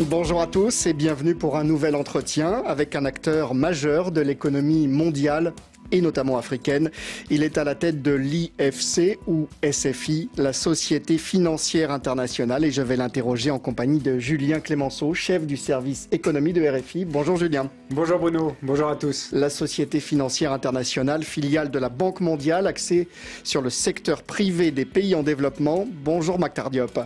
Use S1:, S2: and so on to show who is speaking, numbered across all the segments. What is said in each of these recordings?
S1: Bonjour à tous et bienvenue pour un nouvel entretien avec un acteur majeur de l'économie mondiale et notamment africaine. Il est à la tête de l'IFC ou SFI, la Société financière internationale, et je vais l'interroger en compagnie de Julien Clémenceau, chef du service économie de RFI. Bonjour Julien. Bonjour Bruno, bonjour à tous. La Société financière internationale, filiale de la Banque mondiale, axée sur le secteur privé des pays en développement. Bonjour MacTardiop.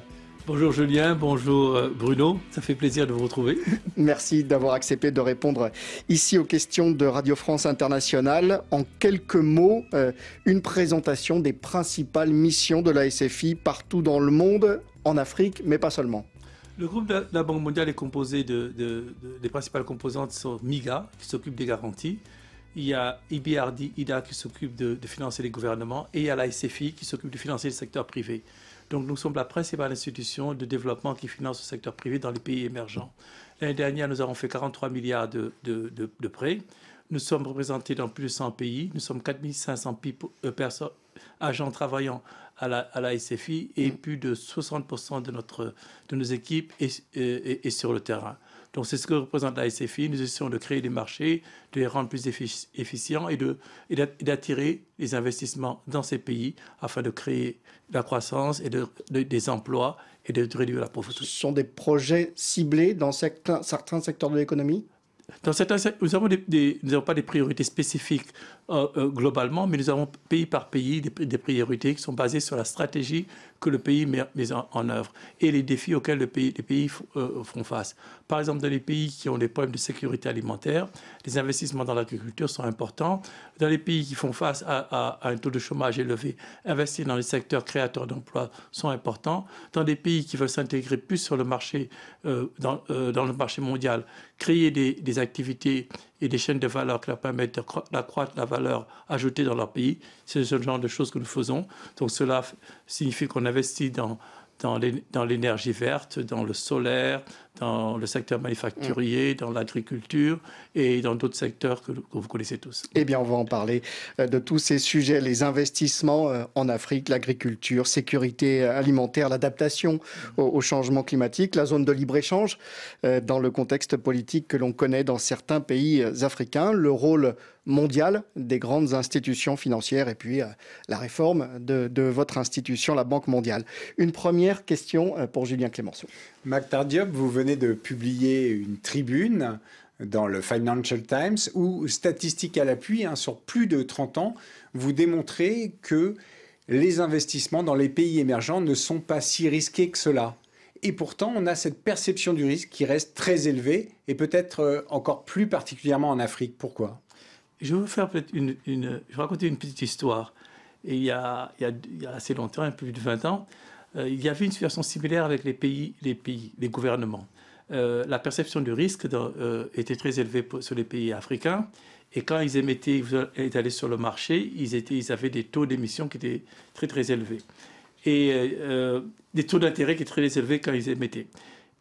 S2: Bonjour Julien, bonjour euh, Bruno, ça fait plaisir de vous retrouver.
S1: Merci d'avoir accepté de répondre ici aux questions de Radio France Internationale. En quelques mots, euh, une présentation des principales missions de la SFI partout dans le monde, en Afrique, mais pas seulement.
S2: Le groupe de la Banque mondiale est composé de, principales composantes sont MIGA, qui s'occupe des garanties, il y a IBRD, IDA qui s'occupe de, de, financer les gouvernements et il y a la SFI qui s'occupe de financer le secteur privé. Donc nous sommes la principale institution de développement qui finance le secteur privé dans les pays émergents. L'année dernière, nous avons fait 43 milliards de, prêts. Nous sommes représentés dans plus de 100 pays. Nous sommes 4500 500 euh, agents travaillant à la, à SFI et mm. plus de 60% de, notre, de nos équipes sont euh, sur le terrain. Donc c'est ce que représente la SFI. Nous essayons de créer des marchés, de les rendre plus efficients et d'attirer les investissements dans ces pays afin de créer la croissance et des emplois et de réduire la pauvreté. Ce sont des
S1: projets ciblés dans certains, secteurs de l'économie
S2: dans certains, nous n'avons pas des priorités spécifiques. Euh, euh, globalement, mais nous avons pays par pays des, priorités qui sont basées sur la stratégie que le pays met, en, œuvre et les défis auxquels le pays, les pays euh, font face. Par exemple, dans les pays qui ont des problèmes de sécurité alimentaire, les investissements dans l'agriculture sont importants. Dans les pays qui font face à, un taux de chômage élevé, investir dans les secteurs créateurs d'emplois sont importants. Dans les pays qui veulent s'intégrer plus sur le marché, dans, le marché mondial, créer des activités et des chaînes de valeur qui leur permettent d'accroître la valeur ajoutée dans leur pays. C'est ce genre de choses que nous faisons. Donc cela signifie qu'on investit dans l'énergie verte, dans le solaire, dans le secteur manufacturier, mm. dans l'agriculture et dans d'autres secteurs que, vous connaissez tous.
S1: Eh bien, on va en parler euh, de tous ces sujets, les investissements euh, en Afrique, l'agriculture, sécurité euh, alimentaire, l'adaptation mm. au, changement climatique, la zone de libre-échange dans le contexte politique que l'on connaît dans certains pays africains, le rôle mondial des grandes institutions financières et puis la réforme de,
S3: votre institution, la Banque mondiale. Une première question pour Julien Clémenceau. Mac Diop, vous venez de publier une tribune dans le Financial Times où, statistiques à l'appui, hein, sur plus de 30 ans, vous démontrez que les investissements dans les pays émergents ne sont pas si risqués que cela. Et pourtant, on a cette perception du risque qui reste très élevée et peut-être euh, encore plus particulièrement en Afrique. Pourquoi
S2: Je vais vous faire une, je vais raconter une petite histoire. il, y a, assez longtemps, plus de 20 ans, euh, il y avait une situation similaire avec les pays, les pays, les gouvernements. Euh, la perception du risque euh, était très élevée sur les pays africains. Et quand ils émettaient, ils allaient sur le marché, ils, avaient des taux d'émission qui étaient très très élevés. Et euh, des taux d'intérêt qui étaient très élevés quand ils émettaient.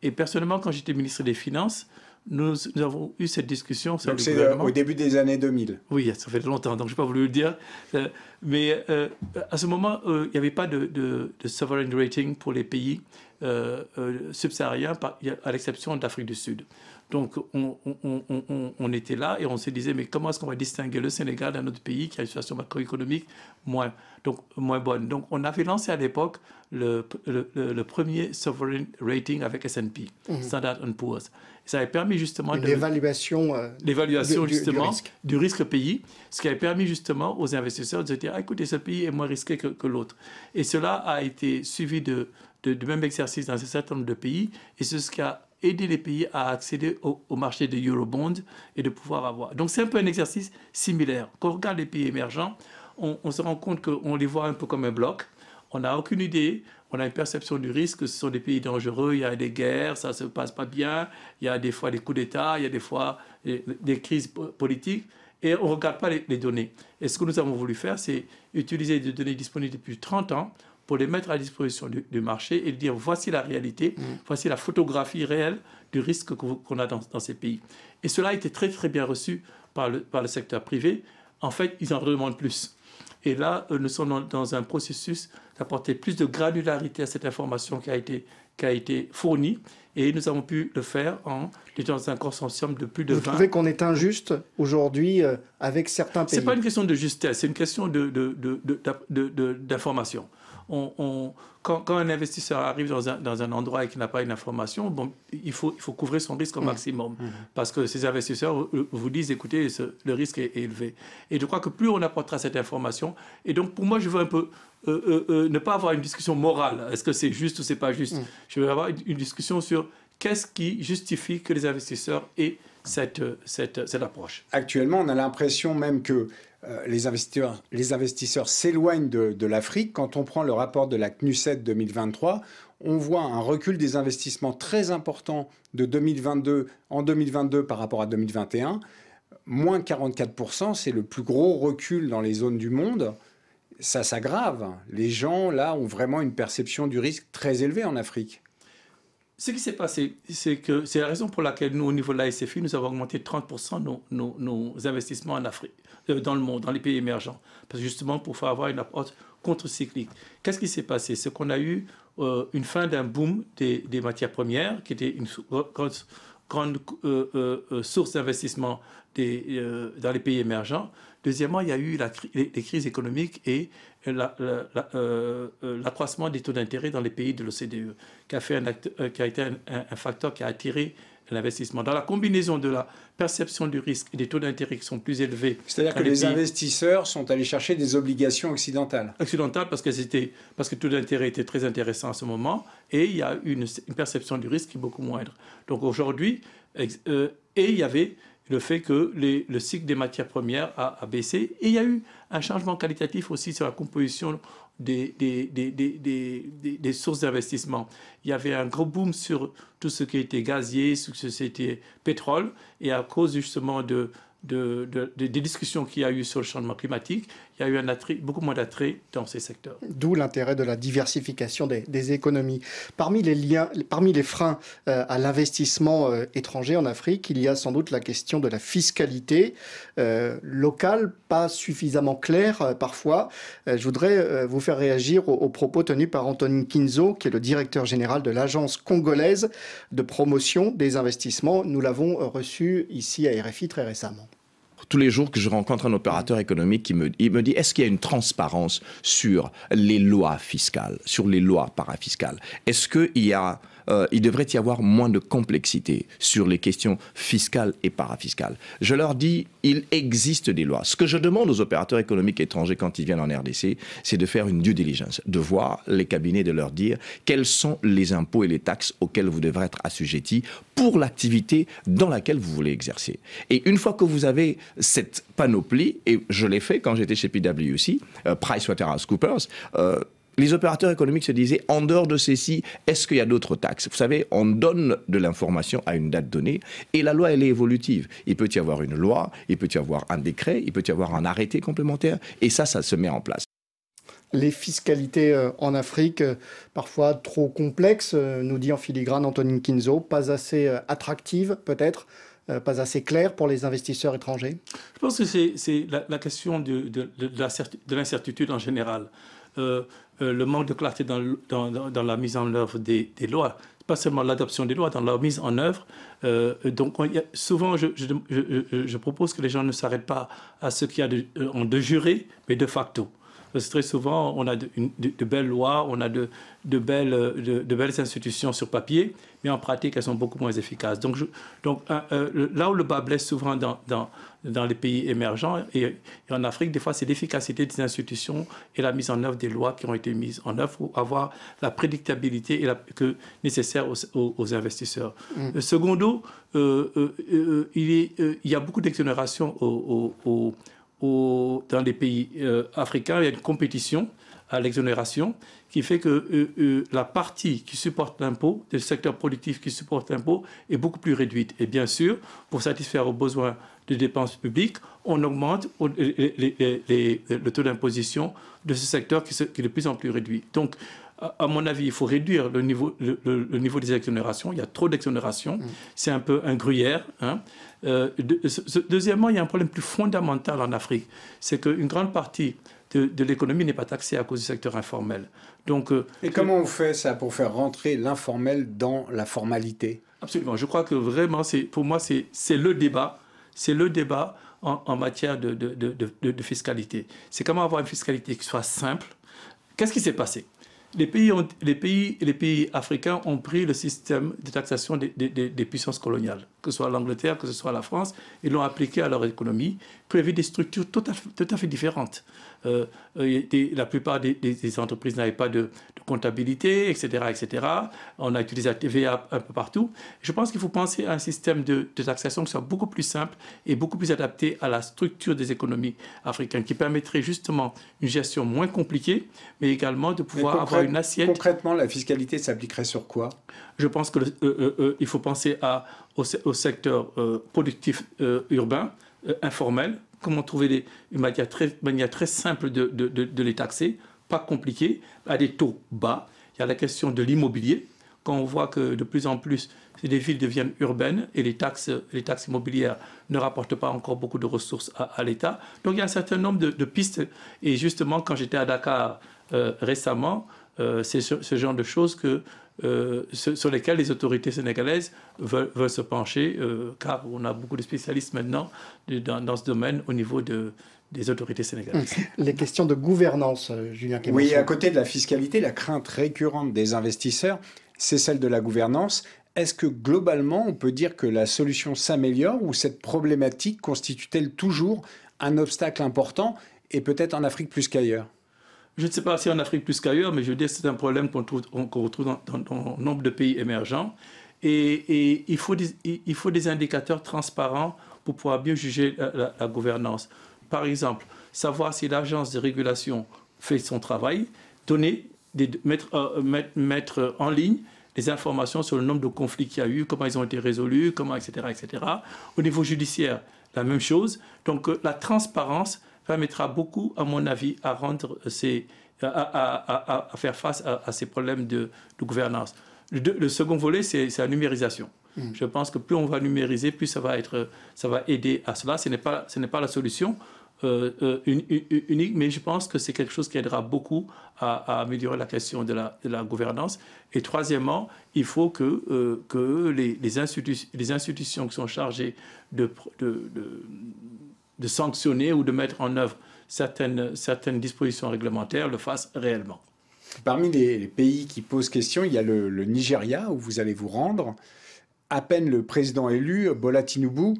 S2: Et personnellement, quand j'étais ministre des Finances, nous, avons eu cette discussion. donc c'est euh, au début des années 2000. Oui, ça fait longtemps, donc je n'ai pas voulu le dire. Euh, mais euh, à ce moment, il n'y avait pas de, sovereign rating pour les pays subsahariens, à l'exception de l'Afrique du Sud. Donc on, était là et on se disait, mais comment est-ce qu'on va distinguer le Sénégal d'un autre pays qui a une situation macroéconomique moins, donc, moins bonne Donc on avait lancé à l'époque le, premier sovereign rating avec SP, mhm. Standard Poor's ça a permis justement... Euh,
S1: L'évaluation... L'évaluation justement
S2: du, risque. du, pays, ce qui a permis justement aux investisseurs de se dire, ah, écoutez, ce pays est moins risqué que, l'autre. Et cela a été suivi de, de, même exercice dans un certain nombre de pays, et c'est ce qui a aidé les pays à accéder au, marché de Eurobond et de pouvoir avoir. Donc c'est un peu un exercice similaire. Quand on regarde les pays émergents, on, on se rend compte qu'on les voit un peu comme un bloc. On n'a aucune idée, on a une perception du risque, ce sont des pays dangereux, il y a des guerres, ça ne se passe pas bien, il y a des fois des coups d'État, il y a des fois des crises politiques, et on ne regarde pas les, données. Et ce que nous avons voulu faire, c'est utiliser des données disponibles depuis 30 ans pour les mettre à disposition du, marché et dire voici la réalité, mm. voici la photographie réelle du risque qu'on a dans, ces pays. Et cela a été très très bien reçu par le, par le secteur privé. En fait, ils en demandent plus. Et là, euh, nous sommes dans un processus d'apporter plus de granularité à cette information qui a été, qui a été fournie. Et nous avons pu le faire en étant dans un consortium de plus de Vous 20. Vous trouvez
S1: qu'on est injuste aujourd'hui euh, avec certains pays Ce n'est pas
S2: une question de justesse, c'est une question d'information. De, de, de, on, on, quand, un investisseur arrive dans un, dans un endroit et qu'il n'a pas une information, bon, il, faut, il faut couvrir son risque au mmh. maximum. Mmh. Parce que ces investisseurs vous disent, écoutez, le risque est, élevé. Et je crois que plus on apportera cette information, et donc pour moi, je veux un peu euh, euh, euh, ne pas avoir une discussion morale, est-ce que c'est juste ou c'est pas juste. Mm. Je veux avoir une, discussion sur qu'est-ce qui justifie que les investisseurs aient cette, approche. Actuellement, on
S3: a l'impression même que les investisseurs, les investisseurs s'éloignent de, l'Afrique. Quand on prend le rapport de la CNUSET 2023, on voit un recul des investissements très important de 2022 en 2022 par rapport à 2021. Moins 44%, c'est le plus gros recul dans les zones du monde ça s'aggrave. Les gens, là, ont vraiment une perception du risque très élevée en Afrique.
S2: Ce qui s'est passé, c'est que c'est la raison pour laquelle nous, au niveau de la SFI, nous avons augmenté 30% nos, nos, investissements en Afrique, euh, dans le monde, dans les pays émergents, parce que justement pour faire avoir une approche contre-cyclique. Qu'est-ce qui s'est passé C'est qu'on a eu euh, une fin d'un boom des, matières premières, qui était une grande, euh, source d'investissement dans les pays émergents. Deuxièmement, il y a eu la, les, crises économiques et euh, euh, l'accroissement des taux d'intérêt dans les pays de l'OCDE, qui a, euh, qui a été un, facteur qui a attiré l'investissement. Dans la combinaison de la perception du risque et des taux d'intérêt qui sont plus élevés. C'est-à-dire que les,
S3: investisseurs sont allés chercher des obligations occidentales.
S2: Occidentales parce, que étaient, parce que le taux d'intérêt était très intéressant à ce moment et il y a une, une perception du risque qui est beaucoup moindre. Donc aujourd'hui, et il y avait le fait que le cycle des matières premières a, baissé. Et il y a eu un changement qualitatif aussi sur la composition des, des, des, des sources d'investissement. Il y avait un gros boom sur tout ce qui était gazier, sur ce qui était pétrole, et à cause justement de, de, de, des discussions qu'il y a eu sur le changement climatique, il y a eu un attrait, beaucoup moins d'attrait dans ces secteurs. D'où
S1: l'intérêt de la diversification des, économies. Parmi les liens, parmi les freins euh, à l'investissement euh, étranger en Afrique, il y a sans doute la question de la fiscalité euh, locale, pas suffisamment claire parfois. je voudrais vous faire réagir aux, propos tenus par Anthony Kinzo, qui est le directeur général de l'agence congolaise de promotion des investissements. Nous l'avons reçu ici à RFI très récemment
S2: tous les jours que je rencontre un opérateur économique qui me, il me dit est-ce qu'il y a une transparence sur les lois fiscales, sur les lois parafiscales Est-ce qu'il y a euh, il devrait y avoir moins de complexité sur les questions fiscales et parafiscales. Je leur dis, il existe des lois. Ce que je demande aux opérateurs économiques étrangers quand ils viennent en RDC, c'est de faire une due diligence, de voir les cabinets, de leur dire quels sont les impôts et les taxes auxquels vous devrez être assujettis pour l'activité dans laquelle vous voulez exercer. Et une fois que vous avez cette panoplie, et je l'ai fait quand j'étais chez PwC, euh, PricewaterhouseCoopers, euh, les opérateurs économiques se disaient, en dehors de ceci, est-ce qu'il y a d'autres taxes Vous savez, on donne de l'information à une date donnée et la loi, elle est évolutive. Il peut y avoir une loi, il peut y avoir
S1: un décret, il peut y avoir un arrêté complémentaire et ça, ça se met en place les fiscalités euh, en Afrique, euh, parfois trop complexes, euh, nous dit en filigrane Antonin Kinzo, pas assez attractives peut-être, pas assez claires pour les investisseurs étrangers
S2: Je pense que c'est la, question de, l'incertitude en général. Euh, le manque de clarté dans, la mise en œuvre des, lois, pas seulement l'adoption des lois, dans leur mise en œuvre. Euh, donc souvent, je, propose que les gens ne s'arrêtent pas à ce qu'il y a euh, en de juré, mais de facto. Parce que très souvent, on a de, belles lois, on a de, belles, de, belles institutions sur papier, mais en pratique, elles sont beaucoup moins efficaces. Donc, donc euh, euh, là où le bas blesse souvent dans, dans, les pays émergents et, en Afrique, des fois, c'est l'efficacité des institutions et la mise en œuvre des lois qui ont été mises en œuvre pour avoir la prédictabilité et nécessaire aux, investisseurs. Secondo, il, y a beaucoup d'exonérations aux, aux dans les pays euh, africains, il y a une compétition à l'exonération qui fait que euh, euh, la partie qui supporte l'impôt, le secteur productif qui supporte l'impôt, est beaucoup plus réduite. Et bien sûr, pour satisfaire aux besoins de dépenses publiques, on augmente le taux d'imposition de ce secteur qui, qui, est de plus en plus réduit. Donc, à, mon avis, il faut réduire le niveau, le, niveau des exonérations. Il y a trop d'exonérations. Mmh. C'est un peu un gruyère. Hein. Euh, deuxièmement, il y a un problème plus fondamental en Afrique, c'est qu'une grande partie de, l'économie n'est pas taxée à cause du secteur informel. Donc, euh, Et comment
S3: on fait ça pour faire rentrer l'informel dans la formalité
S2: Absolument. Je crois que vraiment, pour moi, c'est le débat. C'est le débat en, matière de fiscalité. C'est comment avoir une fiscalité qui soit simple. Qu'est-ce qui s'est passé les pays, les, pays, les pays africains ont pris le système de taxation des, puissances coloniales, que ce soit l'Angleterre, que ce soit la France, et l'ont appliqué à leur économie, qui des structures tout à fait différentes. Euh, euh, la plupart des, entreprises n'avaient pas de, comptabilité, etc., etc. On a utilisé la TVA un peu partout. Je pense qu'il faut penser à un système de, taxation qui soit beaucoup plus simple et beaucoup plus adapté à la structure des économies africaines, qui permettrait justement une gestion moins compliquée, mais également de pouvoir avoir une assiette. Concrètement, la fiscalité s'appliquerait sur quoi Je pense qu'il euh, faut penser à, au, au secteur productif urbain, informel, comment trouver une manière très, très simple de, les taxer, pas compliqué, à des taux bas. Il y a la question de l'immobilier. Quand on voit que de plus en plus les villes deviennent urbaines et les taxes, les taxes immobilières ne rapportent pas encore beaucoup de ressources à, l'État. Donc il y a un certain nombre de, pistes. Et justement, quand j'étais à Dakar euh, récemment, euh, c'est ce, genre de choses que euh, sur lesquels les autorités sénégalaises veulent, se pencher, euh, car on a beaucoup de spécialistes maintenant dans, ce domaine au niveau des autorités sénégalaises.
S1: Les questions de gouvernance, euh, Julien Oui, à côté
S2: de la
S3: fiscalité, la crainte récurrente des investisseurs, c'est celle de la gouvernance. Est-ce que globalement, on peut dire que la solution s'améliore ou cette problématique constitue-t-elle toujours un obstacle important et peut-être en Afrique plus qu'ailleurs
S2: je ne sais pas si en Afrique plus qu'ailleurs, mais je veux dire, c'est un problème qu'on retrouve dans, dans, nombre de pays émergents. Et, il, faut des, il, faut des, indicateurs transparents pour pouvoir bien juger la, gouvernance. Par exemple, savoir si l'agence de régulation fait son travail, donner, euh, mettre, en ligne les informations sur le nombre de conflits qu'il y a eu, comment ils ont été résolus, comment, etc., etc. Au niveau judiciaire, la même chose. Donc, euh, la transparence, permettra beaucoup, à mon avis, à rendre à, faire face à, ces problèmes de, gouvernance. Le, second volet, c'est la numérisation. Mm. Je pense que plus on va numériser, plus ça va, être, ça va aider à cela. Ce n'est pas, pas la solution euh, euh, unique, mais je pense que c'est quelque chose qui aidera beaucoup à, améliorer la question de la, gouvernance. Et troisièmement, il faut que, euh, que les, les, institutions qui sont chargées de, de de sanctionner ou de mettre en œuvre certaines, dispositions réglementaires le fasse réellement.
S3: Parmi les, pays qui posent question, il y a le, Nigeria où vous allez vous rendre. À peine le président élu, Bola Tinubu,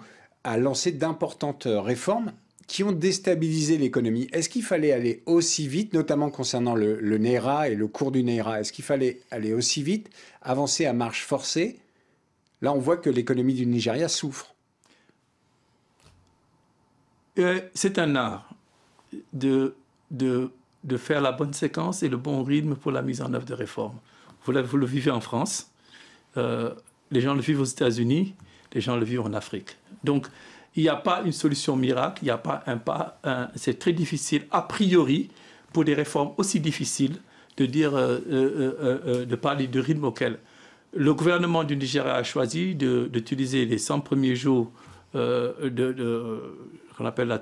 S3: a lancé d'importantes réformes qui ont déstabilisé l'économie. Est-ce qu'il fallait aller aussi vite, notamment concernant le, le Naira et le cours du Naira Est-ce qu'il fallait aller aussi vite, avancer à marche forcée Là, on voit que l'économie du Nigeria souffre.
S2: Euh, c'est un art de, de, de, faire la bonne séquence et le bon rythme pour la mise en œuvre de réformes. Vous, vous le vivez en France, euh, les gens le vivent aux États-Unis, les gens le vivent en Afrique. Donc, il n'y a pas une solution miracle, il n'y a pas un pas. c'est très difficile, a priori, pour des réformes aussi difficiles, de dire, euh, de parler du rythme auquel. Le gouvernement du Nigeria a choisi d'utiliser les 100 premiers jours euh, de, qu'on appelle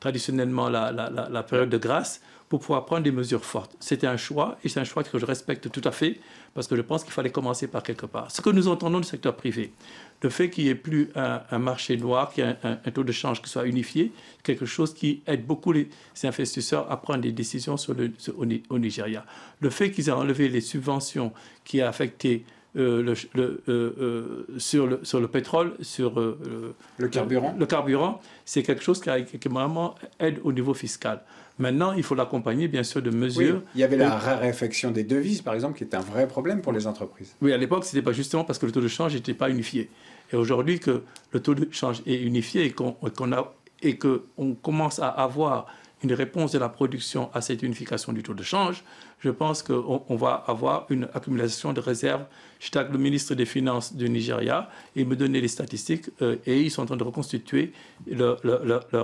S2: traditionnellement la, période de grâce, pour pouvoir prendre des mesures fortes. C'était un choix, et c'est un choix que je respecte tout à fait, parce que je pense qu'il fallait commencer par quelque part. Ce que nous entendons du secteur privé, le fait qu'il n'y ait plus un, marché noir, qu'il y ait un, taux de change qui soit unifié, quelque chose qui aide beaucoup les, investisseurs à prendre des décisions sur au, Nigeria. Le fait qu'ils aient enlevé les subventions qui a affecté euh, le, euh, euh, sur, le, sur le pétrole, sur le, carburant. Le carburant, c'est quelque chose qui, qui vraiment aide au niveau fiscal. Maintenant, il faut l'accompagner, bien sûr, de mesures. Oui, il y avait la
S3: raréfaction des devises, par exemple, qui était un vrai problème pour les entreprises.
S2: Oui, à l'époque, ce c'était pas justement parce que le taux de change n'était pas unifié. Et aujourd'hui, que le taux de change est unifié et qu'on a et qu'on commence à avoir une réponse de la production à cette unification du taux de change, je pense qu'on va avoir une accumulation de réserves. Je avec le ministre des Finances du Nigeria, il me donnait les statistiques euh, et ils sont en train de reconstituer leurs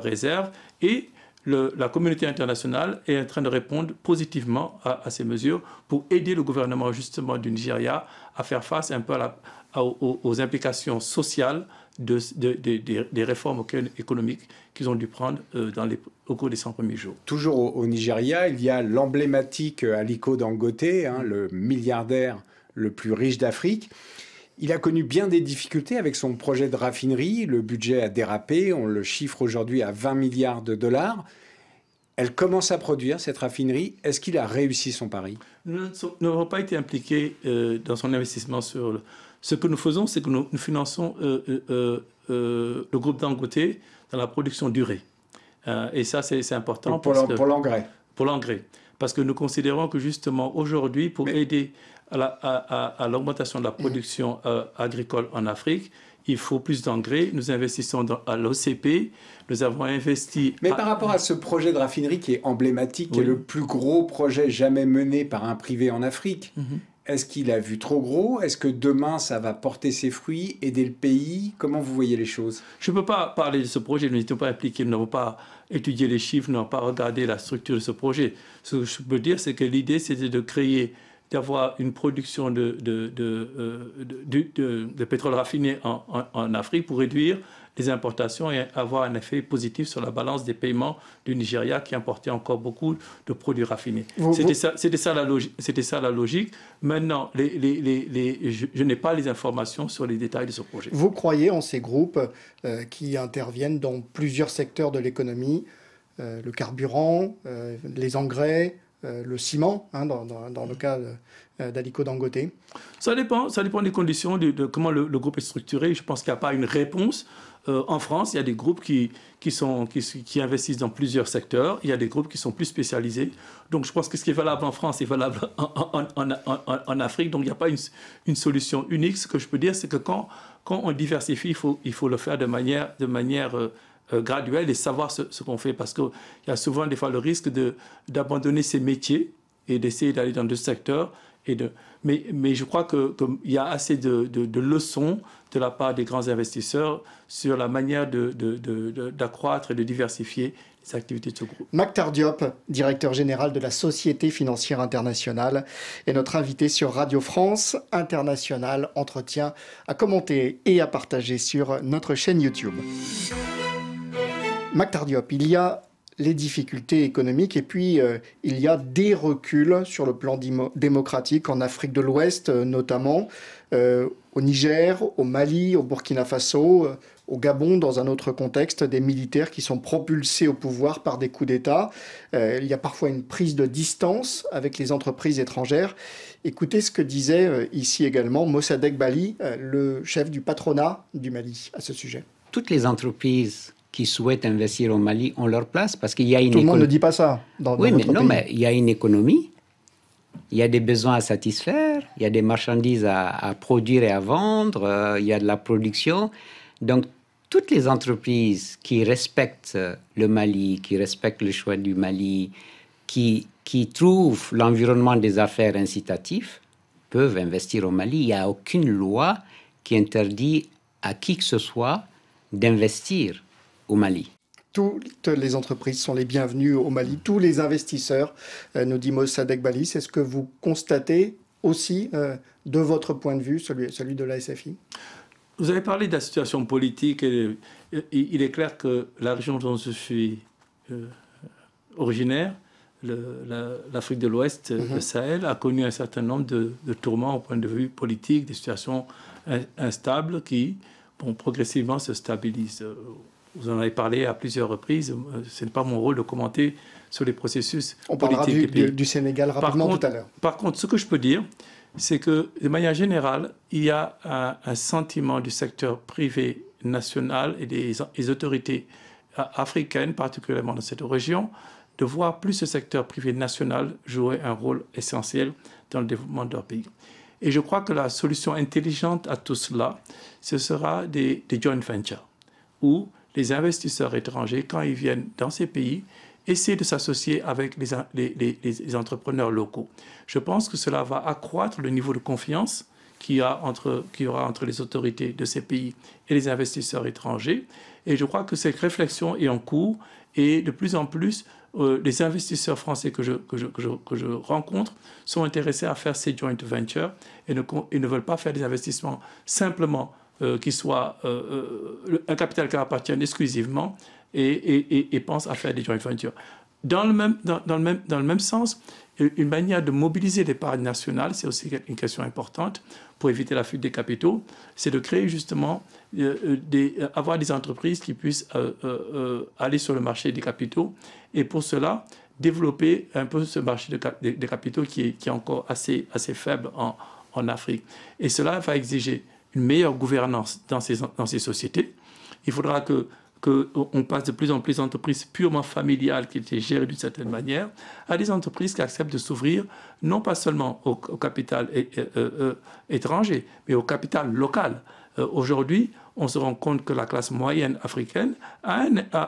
S2: réserves. Et la communauté internationale est en train de répondre positivement à, ces mesures pour aider le gouvernement justement du Nigeria à faire face un peu aux, implications sociales des réformes économiques qu'ils ont dû prendre euh, dans les, au cours des 100 premiers jours. Toujours au, Nigeria, il y a l'emblématique euh, Aliko
S3: d'Angoté, hein, mm. le milliardaire le plus riche d'Afrique. Il a connu bien des difficultés avec son projet de raffinerie. Le budget a dérapé. On le chiffre aujourd'hui à 20 milliards de dollars. Elle commence à produire cette raffinerie. Est-ce qu'il a réussi son pari
S2: Nous n'avons pas été impliqués euh, dans son investissement sur. Ce que nous faisons, c'est que nous, finançons le groupe d'Angoté dans la production durée. Euh, et ça, c'est important. Pour l'engrais. Pour l'engrais. Parce que nous considérons que justement aujourd'hui, pour aider à l'augmentation de la mhm. production euh, agricole en Afrique, il faut plus d'engrais. Nous investissons à l'OCP. Nous avons investi. Mais par
S3: rapport à ce projet de raffinerie qui est emblématique, qui est le plus gros projet jamais mené par un privé en Afrique, mhm. Est-ce qu'il a vu trop gros Est-ce que demain, ça va porter ses
S2: fruits, aider le pays Comment vous voyez les choses Je ne peux pas parler de ce projet. Nous n'étions pas impliqués, nous n'avons pas étudié les chiffres, nous n'avons pas regardé la structure de ce projet. Ce que je peux dire, c'est que l'idée, c'était de créer d'avoir une production de, de, de, euh, pétrole raffiné en Afrique pour réduire les importations et avoir un effet positif sur la balance des paiements du Nigeria qui importait encore beaucoup de produits raffinés. C'était ça, ça, la logique. C'était ça la logique. Maintenant, les, les, je, n'ai pas les informations sur les détails de ce projet. Vous
S1: croyez en ces groupes euh, qui interviennent dans plusieurs secteurs de
S2: l'économie,
S1: euh, le carburant, euh, les engrais, le ciment, hein, dans, le cas d'Alico Dangoté
S2: Ça dépend, ça dépend des conditions, de, comment le, le, groupe est structuré. Je pense qu'il n'y a pas une réponse. Euh, en France, il y a des groupes qui, qui, sont, qui, investissent dans plusieurs secteurs. Il y a des groupes qui sont plus spécialisés. Donc, je pense que ce qui est valable en France est valable en, en, Afrique. Donc, il n'y a pas une, solution unique. Ce que je peux dire, c'est que quand, quand on diversifie, il faut, il faut le faire de manière, de manière euh, euh, graduelle et savoir ce, qu'on fait. Parce qu'il y a souvent des fois le risque d'abandonner ses métiers et d'essayer d'aller dans deux secteurs. Et mais, mais je crois qu'il y a assez de, de leçons de la part des grands investisseurs sur la manière d'accroître et de diversifier les activités de ce groupe.
S1: Mac Tardiop, directeur général de la Société financière internationale, est notre invité sur Radio France International. Entretien à commenter et à partager sur notre chaîne YouTube. Mac Tardiop, il y a les difficultés économiques et puis euh, il y a des reculs sur le plan démocratique en Afrique de l'Ouest euh, notamment. Euh, au Niger, au Mali, au Burkina Faso, euh, au Gabon, dans un autre contexte, des militaires qui sont propulsés au pouvoir par des coups d'État. Euh, il y a parfois une prise de distance avec les entreprises étrangères. Écoutez ce que disait euh, ici également Mossadegh Bali, le chef du patronat du Mali, à ce sujet.
S3: Toutes les entreprises qui souhaitent investir au Mali ont leur place parce qu'il y a une. Tout le monde ne dit
S1: pas ça. Dans, oui, mais non, mais
S3: il y a une économie il y a des besoins à satisfaire, il y a des marchandises à, produire et à vendre, euh, il y a de la production. Donc, toutes les entreprises qui respectent euh, le Mali, qui respectent le choix du Mali, qui, qui trouvent l'environnement des affaires incitatif, peuvent investir au Mali. Il n'y a aucune loi qui interdit à qui que ce soit d'investir au Mali toutes
S1: les entreprises sont les bienvenues au Mali, mm. tous les investisseurs, euh, nous dit Mossadegh Balis. Est-ce que vous constatez aussi, euh, de votre point de vue, celui, celui de la SFI
S2: Vous avez parlé de la situation politique. Et, il est clair que la région dont je suis euh, originaire, l'Afrique de l'Ouest, mm-hmm. le Sahel, a connu un certain nombre de, tourments au point de vue politique, des situations instables qui, progressivement, se stabilisent vous en avez parlé à plusieurs reprises. Euh, ce n'est pas mon rôle de commenter sur les processus politiques. Du, Sénégal
S3: rapidement tout à l'heure.
S2: Par contre, ce que je peux dire, c'est que de manière générale, il y a un, sentiment du secteur privé national et des, autorités euh, africaines, particulièrement dans cette région, de voir plus ce secteur privé national jouer un rôle essentiel dans le développement de leur pays. Et je crois que la solution intelligente à tout cela, ce sera des, des joint ventures, où les investisseurs étrangers, quand ils viennent dans ces pays, essaient de s'associer avec les, entrepreneurs locaux. Je pense que cela va accroître le niveau de confiance qu'il y, a entre, aura entre les autorités de ces pays et les investisseurs étrangers. Et je crois que cette réflexion est en cours et de plus en plus, euh, les investisseurs français que je, rencontre sont intéressés à faire ces joint ventures et ne, et ne veulent pas faire des investissements simplement euh, qui soit euh, euh, un capital qui appartienne exclusivement et, pense à faire des joint ventures. Dans le même, dans, le même, dans le même sens, une manière de mobiliser l'épargne nationale, c'est aussi une question importante pour éviter la fuite des capitaux, c'est de créer justement, d'avoir des, avoir des entreprises qui puissent aller sur le marché des capitaux. Et pour cela, développer un peu ce marché des capitaux qui est, qui est, encore assez, assez faible en, en Afrique. Et cela va exiger une meilleure gouvernance dans ces, dans ces sociétés. Il faudra que qu'on passe de plus en plus d'entreprises purement familiales qui étaient gérées d'une certaine manière à des entreprises qui acceptent de s'ouvrir non pas seulement au, capital étranger, mais au capital local. Euh, aujourd'hui, on se rend compte que la classe moyenne africaine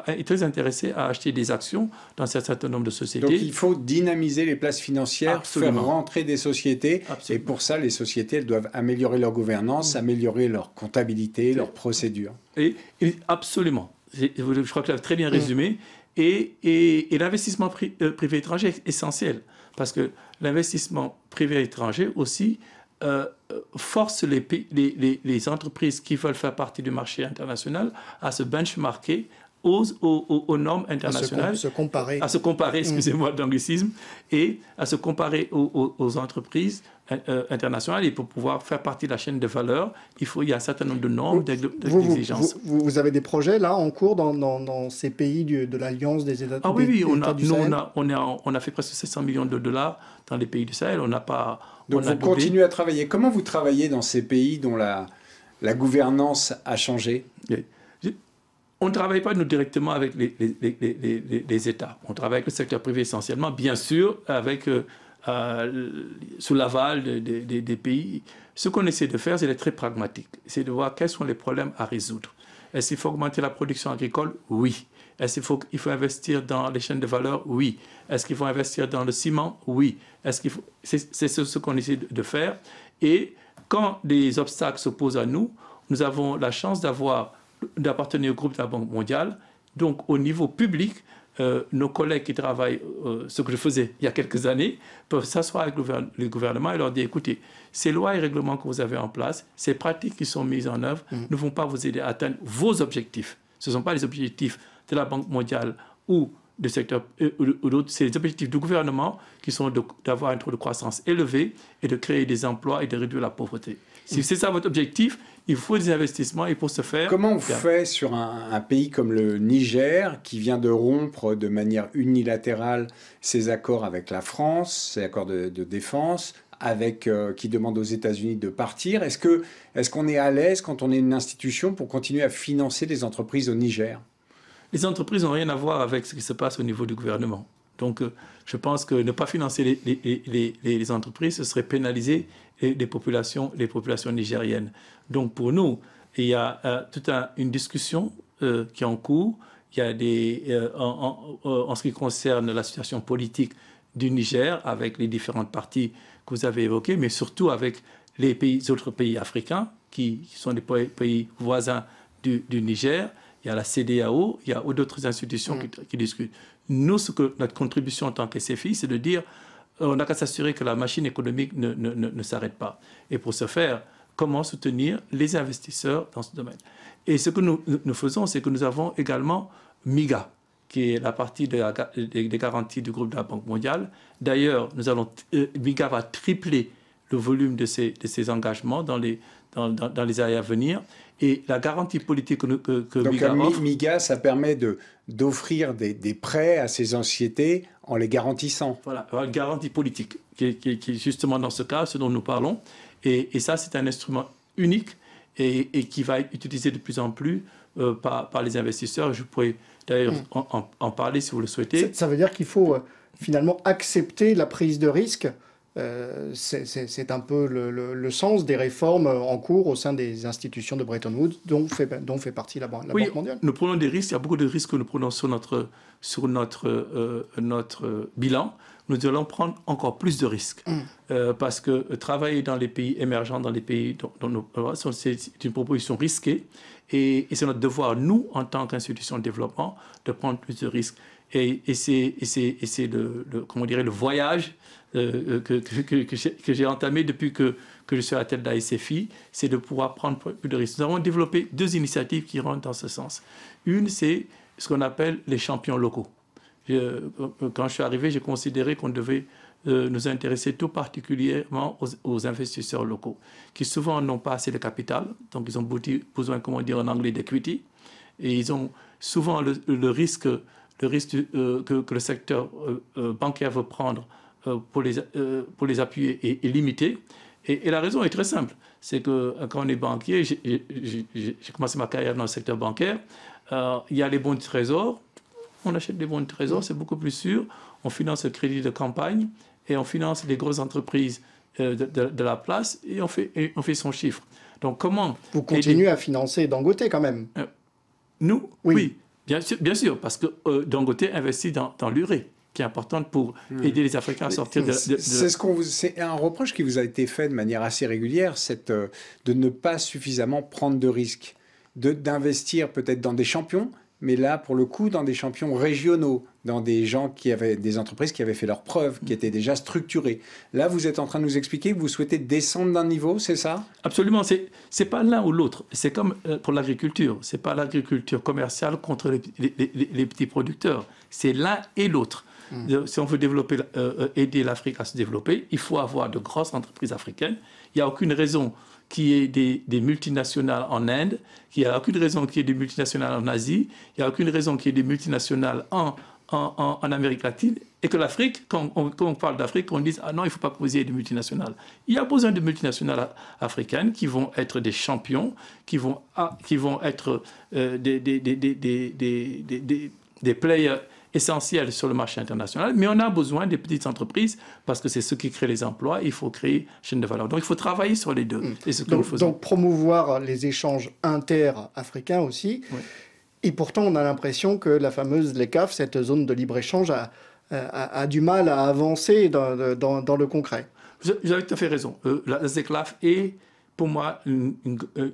S2: est très intéressée à acheter des actions dans un certain nombre de sociétés. Donc il
S3: faut dynamiser les places financières, faire rentrer des sociétés. Et pour ça, les sociétés elles doivent améliorer leur gouvernance, améliorer leur
S2: comptabilité, leurs procédures. Et, absolument. Je, crois que tu as très bien mm. résumé. Et, et, l'investissement euh, privé étranger est essentiel parce que l'investissement privé étranger aussi euh, euh, force les, entreprises qui veulent faire partie du marché international à se benchmarker aux, normes internationales. À se,
S1: comparer. À se comparer, mm. excusez-moi
S2: d'anglicisme, et à se comparer aux entreprises euh, international et pour pouvoir faire partie de la chaîne de valeur, il faut il y a un certain nombre de normes, d'exigences.
S1: Vous, avez des projets là en cours dans, dans, ces pays de l'Alliance
S3: des États Ah oui, oui, on a,
S2: on on, a, fait presque 700 millions de dollars dans les pays du Sahel. On n'a pas. Donc on vous continuez
S3: à travailler. Comment vous travaillez dans ces pays dont la, la
S2: gouvernance a changé on ne travaille pas nous directement avec les, les, les, les, États. On travaille avec le secteur privé essentiellement, bien sûr, avec euh, euh, sous l'aval des pays. Ce qu'on essaie de faire, c'est d'être très pragmatique. C'est de voir quels sont les problèmes à résoudre. Est-ce qu'il faut augmenter la production agricole Oui. Est-ce qu'il faut, investir dans les chaînes de valeur Oui. Est-ce qu'il faut investir dans le ciment Oui. Est-ce qu'il faut... C'est ce qu'on essaie de faire. Et quand des obstacles s'opposent à nous, nous avons la chance d'avoir d'appartenir au groupe de la Banque mondiale. Donc, au niveau public, euh, nos collègues qui travaillent, euh, ce que je faisais il y a quelques années, peuvent s'asseoir avec le gouvernement et leur dire, écoutez, ces lois et règlements que vous avez en place, ces pratiques qui sont mises en œuvre mm. ne vont pas vous aider à atteindre vos objectifs. Ce ne sont pas les objectifs de la Banque mondiale ou du secteur euh, ou d'autres, c'est les objectifs du gouvernement qui sont d'avoir un taux de croissance élevé et de créer des emplois et de réduire la pauvreté. Si mm. c'est ça votre objectif, il faut des investissements et pour ce faire... Comment on fait
S3: sur un, pays comme le Niger qui vient de rompre de manière unilatérale ses accords avec la France, ses accords de, défense avec, euh, qui demande aux États-Unis de partir. Est-ce qu'on est, qu'on est à l'aise quand on est une institution pour continuer à financer des entreprises au Niger
S2: Les entreprises n'ont rien à voir avec ce qui se passe au niveau du gouvernement. Donc, euh, je pense que ne pas financer les, entreprises, ce serait pénaliser les, populations, les populations nigériennes. Donc pour nous, il y a euh, toute une discussion euh, qui est en cours. Il y a euh, en, ce qui concerne la situation politique du Niger, avec les différentes parties que vous avez évoquées, mais surtout avec les autres pays africains qui, sont des pays voisins du, Niger. Il y a la CDAO, il y a d'autres institutions mm. qui, discutent. Nous, ce que, notre contribution en tant que CFI, c'est de dire on n'a qu'à s'assurer que la machine économique ne, ne, ne s'arrête pas. Et pour ce faire, comment soutenir les investisseurs dans ce domaine. Et ce que nous, faisons, c'est que nous avons également MIGA, qui est la partie des garanties du groupe de la Banque mondiale. D'ailleurs, nous allons, euh, MIGA va tripler le volume de ses, engagements dans les, dans, dans, les années à venir. Et la garantie politique que, que, Donc, euh,
S3: MIGA, ça permet de, d'offrir des, des, prêts à ces sociétés en les garantissant.
S2: Voilà, une garantie politique, qui qui est justement dans ce cas, ce dont nous parlons. Et, ça, c'est un instrument unique et, qui va être utilisé de plus en plus euh, par, les investisseurs. Je pourrais d'ailleurs mm. en, parler si vous le souhaitez.
S1: Ça, veut dire qu'il faut euh, finalement accepter la prise de risque. Euh, c'est un peu le, sens des réformes en cours au sein des institutions de Bretton Woods, dont fait, partie la, Banque
S2: mondiale. Nous prenons des risques, il y a beaucoup de risques que nous prenons sur notre, sur notre, notre bilan nous allons prendre encore plus de risques. Mm. Euh, parce que euh, travailler dans les pays émergents, dans les pays, dont nous euh, c'est une proposition risquée. Et, c'est notre devoir, nous, en tant qu'institution de développement, de prendre plus de risques. Et, et c'est le, le, comment le voyage que, que, j'ai entamé depuis que, je suis à la tête de c'est de pouvoir prendre plus de risques. Nous avons développé deux initiatives qui rentrent dans ce sens. Une, c'est ce qu'on appelle les champions locaux. Euh, quand je suis arrivé, j'ai considéré qu'on devait euh, nous intéresser tout particulièrement aux, investisseurs locaux, qui souvent n'ont pas assez de capital, donc ils ont besoin, comment dire en anglais, d'equity, et ils ont souvent le, risque, le risque euh, que, le secteur bancaire veut prendre pour, les, pour les appuyer est, limité. Et, et, la raison est très simple, c'est que quand on est banquier, j'ai commencé ma carrière dans le secteur bancaire, il y a les bons trésors, on achète des bons de trésor, c'est beaucoup plus sûr. On finance le crédit de campagne et on finance les grosses entreprises euh, de, la place et on, fait, on fait son chiffre. Donc comment... Vous continuez à financer Dangote quand même euh, Nous oui. Bien sûr, bien sûr, parce que euh, Dangote investit dans, dans l'urée qui est importante pour hmm. aider les Africains à sortir de, C'est
S3: un reproche qui vous a été fait de manière assez régulière, cette de ne pas suffisamment prendre de risques, d'investir peut-être dans des champions, mais là, pour le coup, dans des champions régionaux, dans des gens qui avaient des entreprises qui avaient fait leurs preuves, qui mm. étaient déjà structurées. Là, vous êtes
S2: en train de nous expliquer que vous souhaitez descendre d'un niveau, c'est ça Absolument. C'est c'est pas l'un ou l'autre. C'est comme euh, pour l'agriculture. C'est pas l'agriculture commerciale contre les, petits producteurs. C'est l'un et l'autre. Mm. Euh, si on veut développer, euh, aider l'Afrique à se développer, il faut avoir de grosses entreprises africaines. Il n'y a aucune raison qu'il y ait des, multinationales en Inde, qu'il n'y a aucune raison qu'il y ait des multinationales en Asie, il n'y a aucune raison qu'il y ait des multinationales en, en, en Amérique latine, et que l'Afrique, quand, on, parle d'Afrique, on dise Ah non, il ne faut pas poser des multinationales. Il y a besoin de multinationales africaines qui vont être des champions, qui vont, ah, qui vont être euh, des, des, des, des players essentiel sur le marché international, mais on a besoin des petites entreprises parce que c'est ceux qui créent les emplois, il faut créer chaîne de valeur. Donc il faut travailler sur les deux. Mm. donc,
S1: promouvoir les échanges inter-africains aussi. Et pourtant, on a l'impression que la fameuse LECAF, cette zone de libre-échange, a, du mal à avancer dans, le concret.
S2: Vous avez tout à fait raison. Euh, la LECAF est pour moi euh,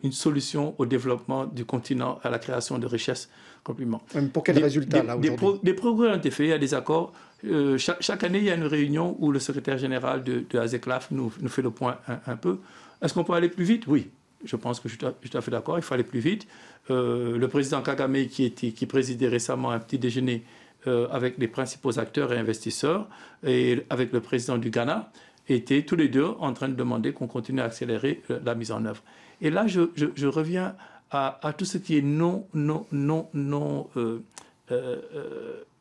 S2: une, solution au développement du continent, à la création de richesses. Compliment.
S1: Pour quel résultats des,
S2: progrès ont été faits, il y a des accords. Euh, chaque, année, il y a une réunion où le secrétaire général de, de nous, fait le point un, peu. Est-ce qu'on peut aller plus vite Oui. Je pense que je suis tout à fait d'accord, il faut aller plus vite. Euh, le président Kagame, qui, qui présidait récemment un petit déjeuner avec les principaux acteurs et investisseurs, et avec le président du Ghana, étaient tous les deux en train de demander qu'on continue à accélérer euh, la mise en œuvre. Et là, je, reviens à, tout ce qui est non, non, non, non, euh, euh,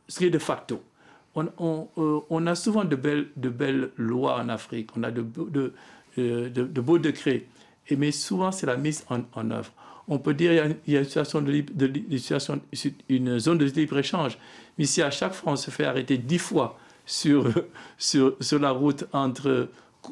S2: ce qui est de facto. On, a souvent de belles, de belles lois en Afrique, on a de, de, beaux décrets, et, mais souvent c'est la mise en, œuvre on peut dire qu'il y a une, situation de, une, une zone de libre-échange. Mais si à chaque fois on se fait arrêter dix fois sur, sur, la route entre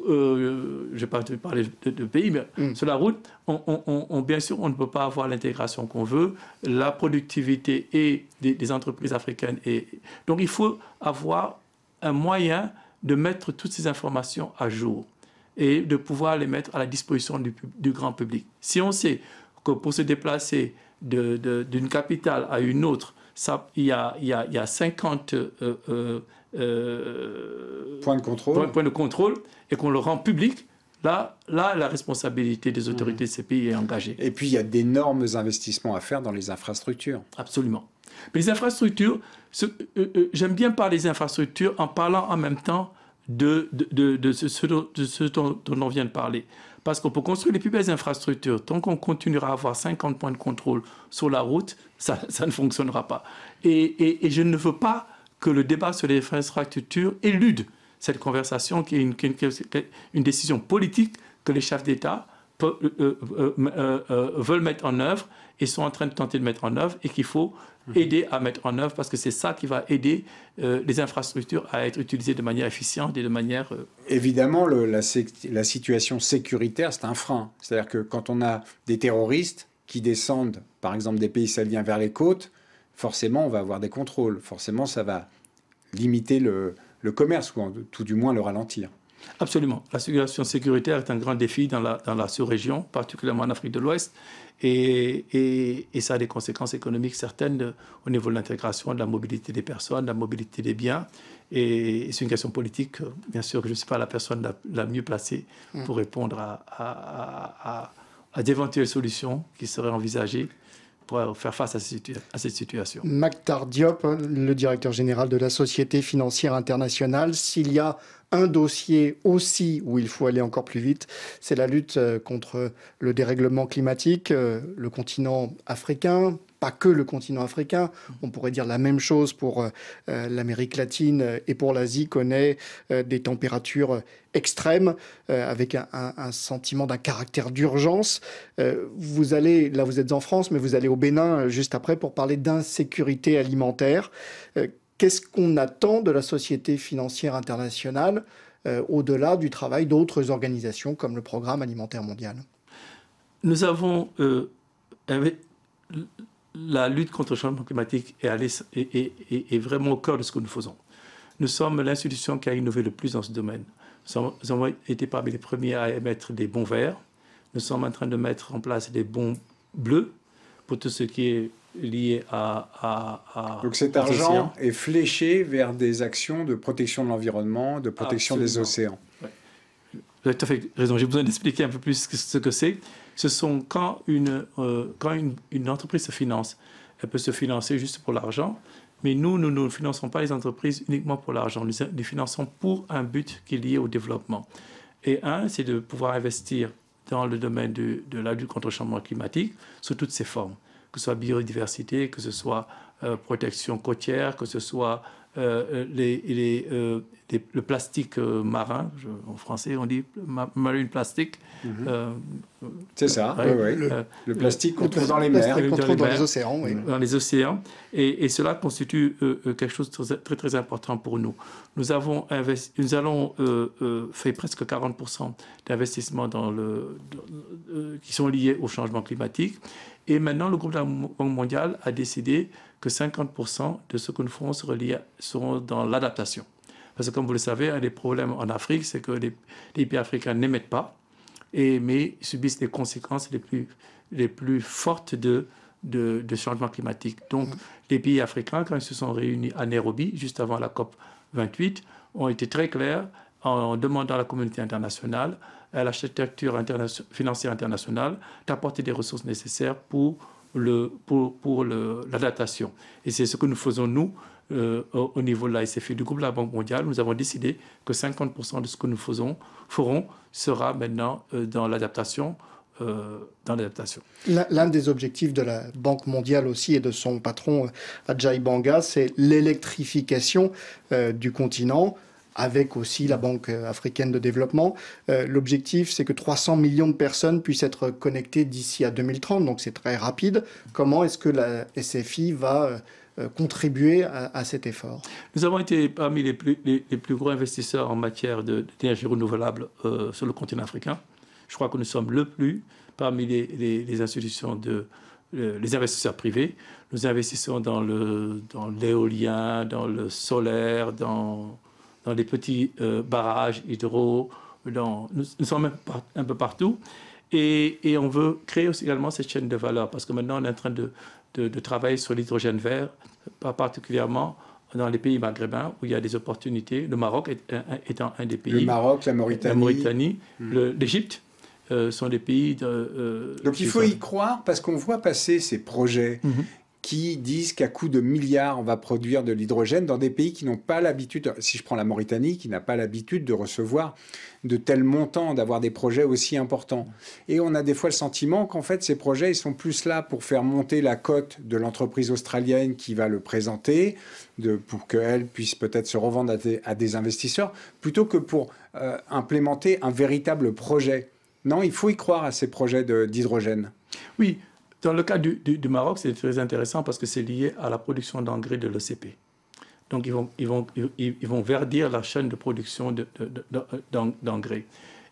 S2: euh, je ne pas parler de, pays, mais mm. sur la route, on, bien sûr, on ne peut pas avoir l'intégration qu'on veut, la productivité et des, entreprises africaines. Et, donc, il faut avoir un moyen de mettre toutes ces informations à jour et de pouvoir les mettre à la disposition du grand public. Si on sait que pour se déplacer d'une capitale à une autre, il, y a, 50 euh, euh, euh, points de contrôle, point, de contrôle et qu'on le rend public, Là, là, la responsabilité des autorités de ces pays est engagée. Et puis, il y a d'énormes investissements à faire dans les infrastructures. Absolument. Mais les infrastructures, j'aime bien parler des infrastructures en parlant en même temps de, de, ce, dont on vient de parler. Parce qu'on peut construire les plus belles infrastructures. Tant qu'on continuera à avoir 50 points de contrôle sur la route, ça, ne fonctionnera pas. Et, je ne veux pas que le débat sur les infrastructures élude cette conversation qui est une décision politique que les chefs d'État euh, euh, euh, veulent mettre en œuvre et sont en train de tenter de mettre en œuvre et qu'il faut mhm. aider à mettre en œuvre parce que c'est ça qui va aider les infrastructures à être utilisées de manière efficiente et de manière...
S3: Évidemment, la, la, situation sécuritaire, c'est un frein. C'est-à-dire que quand on a des terroristes qui descendent, par exemple, des pays sahéliens vers les côtes, forcément, on va avoir des contrôles. Forcément, ça va limiter le, le commerce ou tout du moins le ralentir.
S2: Absolument. La situation sécuritaire est un grand défi dans la, sous-région, particulièrement en Afrique de l'Ouest, et, ça a des conséquences économiques certaines au niveau de l'intégration, de la mobilité des personnes, de la mobilité des biens. Et, c'est une question politique, bien sûr, que je ne suis pas la personne la, mieux placée mm. pour répondre à d'éventuelles solutions qui seraient envisagées pour faire face à, cette situation.
S1: Mac Diop, le directeur général de la Société financière internationale, s'il y a un dossier aussi où il faut aller encore plus vite, c'est la lutte euh, contre le dérèglement climatique. Euh, le continent africain, pas que le continent africain. On pourrait dire la même chose pour euh, euh, l'Amérique latine euh, et pour l'Asie connaît des températures extrêmes avec un, sentiment d'un caractère d'urgence. vous allez, là vous êtes en France, mais vous allez au Bénin juste après pour parler d'insécurité alimentaire. Qu'est-ce qu'on attend de la société financière internationale au-delà du travail d'autres organisations comme le Programme alimentaire mondial
S2: Nous avons, la lutte contre le changement climatique est, vraiment au cœur de ce que nous faisons. Nous sommes l'institution qui a innové le plus dans ce domaine. Nous, avons été parmi les premiers à émettre des bons verts. Nous sommes en train de mettre en place des bons bleus pour tout ce qui est lié à... à, Donc cet argent est
S3: fléché vers des actions de protection de l'environnement, de protection des océans.
S2: Vous avez tout à fait raison. J'ai besoin d'expliquer un peu plus ce que c'est. Ce sont quand une, euh, quand une, entreprise se finance, elle peut se financer juste pour l'argent, mais nous, nous ne finançons pas les entreprises uniquement pour l'argent. Nous les finançons pour un but qui est lié au développement. Et un, c'est de pouvoir investir dans le domaine de, la lutte contre le changement climatique sous toutes ses formes, que ce soit biodiversité, que ce soit euh, protection côtière, que ce soit euh, euh, les, euh, le plastique marin, en français on dit marine plastique. Mhm. C'est ça, oui, Le, plastique qu'on trouve dans les mers. dans, les océans, Dans les océans. Et, cela constitue quelque chose de très, très, important pour nous. Nous, avons nous allons faire presque 40% d'investissements dans le, qui sont liés au changement climatique. Et maintenant, le groupe de la Banque mondiale a décidé que 50% de ce que nous ferons seront dans l'adaptation. Parce que comme vous le savez, un des problèmes en Afrique, c'est que les, pays africains n'émettent pas, et, mais subissent les conséquences les plus, les plus fortes de, de, de changement climatique. Donc mm. les pays africains, quand ils se sont réunis à Nairobi, juste avant la COP 28, ont été très clairs en demandant à la communauté internationale, à l'architecture financière internationale, d'apporter des ressources nécessaires pour pour, l'adaptation Et c'est ce que nous faisons, nous, euh, au niveau de la SFI, du groupe la Banque mondiale. Nous avons décidé que 50% de ce que nous faisons, ferons sera maintenant euh, dans l'adaptation. Euh, dans l'adaptation.
S1: L'un des objectifs de la Banque mondiale aussi et de son patron Ajay Banga, c'est l'électrification du continent avec aussi la Banque africaine de développement. Euh, l'objectif, c'est que 300 millions de personnes puissent être connectées d'ici à 2030, donc c'est très rapide. Comment est-ce que la SFI va euh, euh, contribuer à, cet effort
S2: Nous avons été parmi les plus, les, plus gros investisseurs en matière d'énergie renouvelable sur le continent africain. Je crois que nous sommes le plus parmi les, institutions de, les investisseurs privés. Nous investissons dans l'éolien, dans, dans le solaire, dans dans les petits euh, barrages hydro, dans, nous, sommes un peu, partout. Et, on veut créer aussi également cette chaîne de valeur parce que maintenant on est en train de, travailler sur l'hydrogène vert, pas particulièrement dans les pays maghrébins où il y a des opportunités. Le Maroc est, un, étant un des pays. Le Maroc,
S3: la Mauritanie.
S2: Hmm. l'Égypte euh, sont des pays. De, euh, Donc il faut y
S3: croire parce qu'on voit passer ces projets. Mhm qui disent qu'à coup de milliards, on va produire de l'hydrogène dans des pays qui n'ont pas l'habitude, si je prends la Mauritanie, qui n'a pas l'habitude de recevoir de tels montants, d'avoir des projets aussi importants. Et on a des fois le sentiment qu'en fait, ces projets, ils sont plus là pour faire monter la cote de l'entreprise australienne qui va le présenter, de, pour qu'elle puisse peut-être se revendre à des, investisseurs, plutôt que pour euh, implémenter un véritable projet. Non, il faut y croire à ces projets d'hydrogène. Oui, dans
S2: le cas du, Maroc, c'est très intéressant parce que c'est lié à la production d'engrais de l'ECP. Donc, ils vont, ils, vont, ils, vont verdir la chaîne de production d'engrais.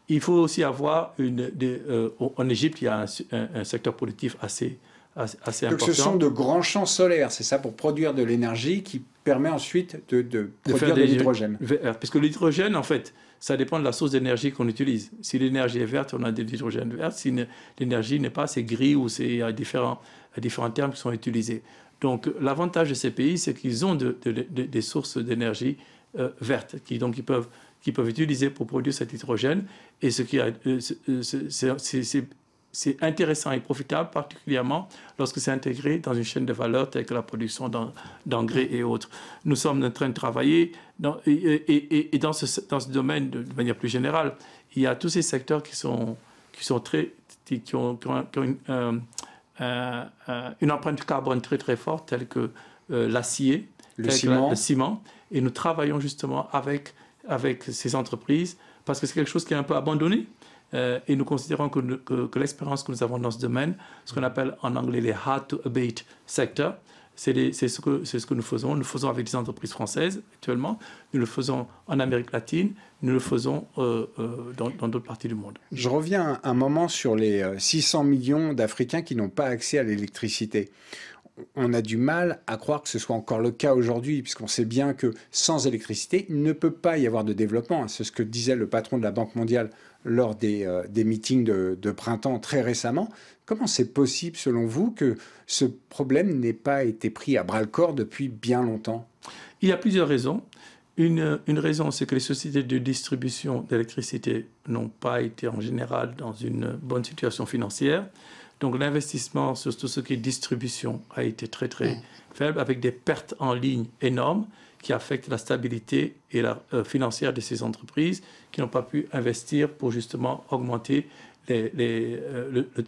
S2: Il faut aussi avoir une. Euh, en Égypte, il y a un secteur productif assez, assez Donc important. ce sont de
S3: grands champs solaires, c'est ça, pour produire de l'énergie qui permet ensuite de, de, produire de l'hydrogène.
S2: Euh, parce que l'hydrogène, en fait, ça dépend de la source d'énergie qu'on utilise. Si l'énergie est verte, on a de l'hydrogène vert. Si l'énergie n'est pas, c'est gris ou c'est à euh, différents, euh, différents termes qui sont utilisés. Donc l'avantage de ces pays, c'est qu'ils ont des sources d'énergie vertes, qui donc ils peuvent qui peuvent utiliser pour produire cet hydrogène. Et ce qui est, c'est intéressant et profitable, particulièrement lorsque c'est intégré dans une chaîne de valeur telle que la production d'engrais et autres. Nous sommes en train de travailler dans, et, dans, ce, dans, ce, domaine de, manière plus générale. Il y a tous ces secteurs qui sont, qui sont très, qui ont, euh, euh, euh, une, empreinte carbone très très forte, telle que l'acier, le, le, ciment. Et nous travaillons justement avec, avec ces entreprises parce que c'est quelque chose qui est un peu abandonné. Euh, et nous considérons que, que, l'expérience que nous avons dans ce domaine, ce qu'on appelle en anglais les hard to abate sectors, c'est ce, que, ce que nous faisons. Nous le faisons avec des entreprises françaises actuellement, nous le faisons en Amérique latine, nous le faisons euh, euh, dans d'autres parties du monde.
S3: Je reviens un moment sur les 600 millions d'Africains qui n'ont pas accès à l'électricité on a du mal à croire que ce soit encore le cas aujourd'hui, puisqu'on sait bien que sans électricité, il ne peut pas y avoir de développement. C'est ce que disait le patron de la Banque mondiale lors des, euh, meetings de, printemps très récemment. Comment c'est possible, selon vous, que ce problème n'ait pas été pris à bras-le-corps depuis bien longtemps
S2: Il y a plusieurs raisons. une raison, c'est que les sociétés de distribution d'électricité n'ont pas été en général dans une bonne situation financière. Donc l'investissement sur tout ce qui est distribution a été très très faible, avec des pertes en ligne énormes qui affectent la stabilité et la, euh, financière de ces entreprises qui n'ont pas pu investir pour justement augmenter euh,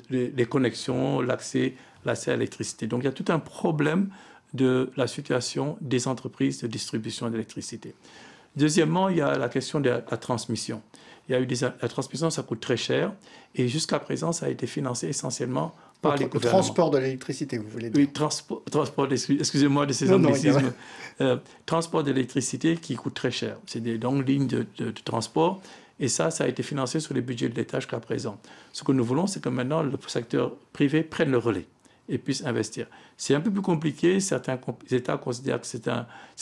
S2: les, connexions, l'accès, l'accès à l'électricité. Donc il y a tout un problème de la situation des entreprises de distribution d'électricité. Deuxièmement, il y a la question de la transmission. Il y a eu des la transmission, ça coûte très cher. Et jusqu'à présent, ça a été financé essentiellement par les gouvernements. Le transport de l'électricité, vous voulez dire Oui, le transport, excusez-moi de ces euh, transport d'électricité qui coûte très cher. C'est des longues lignes de, de transport. Et ça, ça a été financé sur les budgets de l'État jusqu'à présent. Ce que nous voulons, c'est que maintenant le secteur privé prenne le relais et puisse investir. C'est un peu plus compliqué. Certains États considèrent que c'est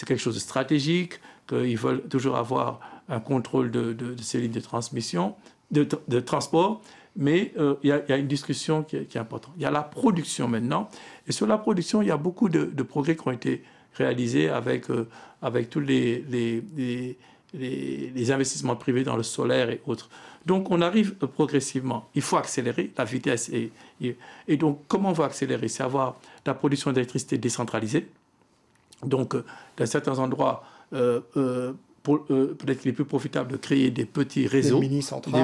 S2: quelque chose de stratégique, qu'ils veulent toujours avoir un contrôle de, ces lignes de transmission, de, transport, mais euh, il y, a une discussion qui est, importante. Il y a la production maintenant, et sur la production, il y a beaucoup de, progrès qui ont été réalisés avec, euh, avec tous les, les, investissements privés dans le solaire et autres. Donc on arrive euh, progressivement. Il faut accélérer la vitesse. Et, et, donc comment on va accélérer C'est avoir la production d'électricité décentralisée. Donc dans certains endroits, euh, euh, peut-être qu'il est plus profitable de créer des petits réseaux, des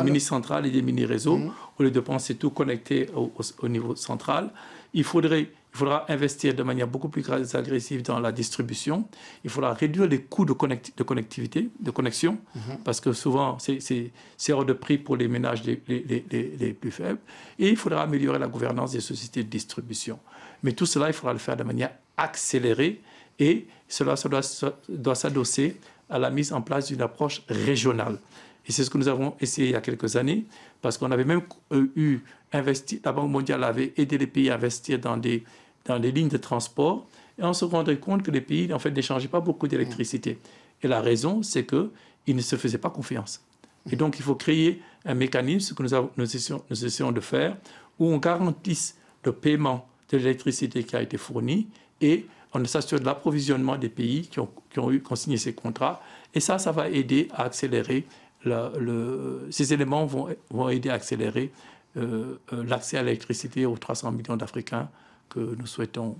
S2: mini-centrales, et des mini-réseaux, mmh. au lieu de penser tout connecté au, niveau central. Il, faudrait, il faudra investir de manière beaucoup plus agressive dans la distribution. Il faudra réduire les coûts de, connectivité, de connexion, mmh. parce que souvent, c'est hors de prix pour les ménages les, plus faibles. Et il faudra améliorer la gouvernance des sociétés de distribution. Mais tout cela, il faudra le faire de manière accélérée et cela, cela doit s'adosser à la mise en place d'une approche régionale. Et c'est ce que nous avons essayé il y a quelques années, parce qu'on avait même euh, eu investi, la Banque mondiale avait aidé les pays à investir dans des, dans lignes de transport, et on se rendait compte que les pays, en fait, n'échangeaient pas beaucoup d'électricité. Et la raison, c'est qu'ils ne se faisaient pas confiance. Et donc, il faut créer un mécanisme, ce que nous, nous, essayons, nous essayons de faire, où on garantisse le paiement de l'électricité qui a été fournie et on s'assure de l'approvisionnement des pays qui ont, eu, consigné signé ces contrats. Et ça, ça va aider à accélérer, ces éléments vont, aider à accélérer euh, euh, l'accès à l'électricité aux 300 millions d'Africains que nous souhaitons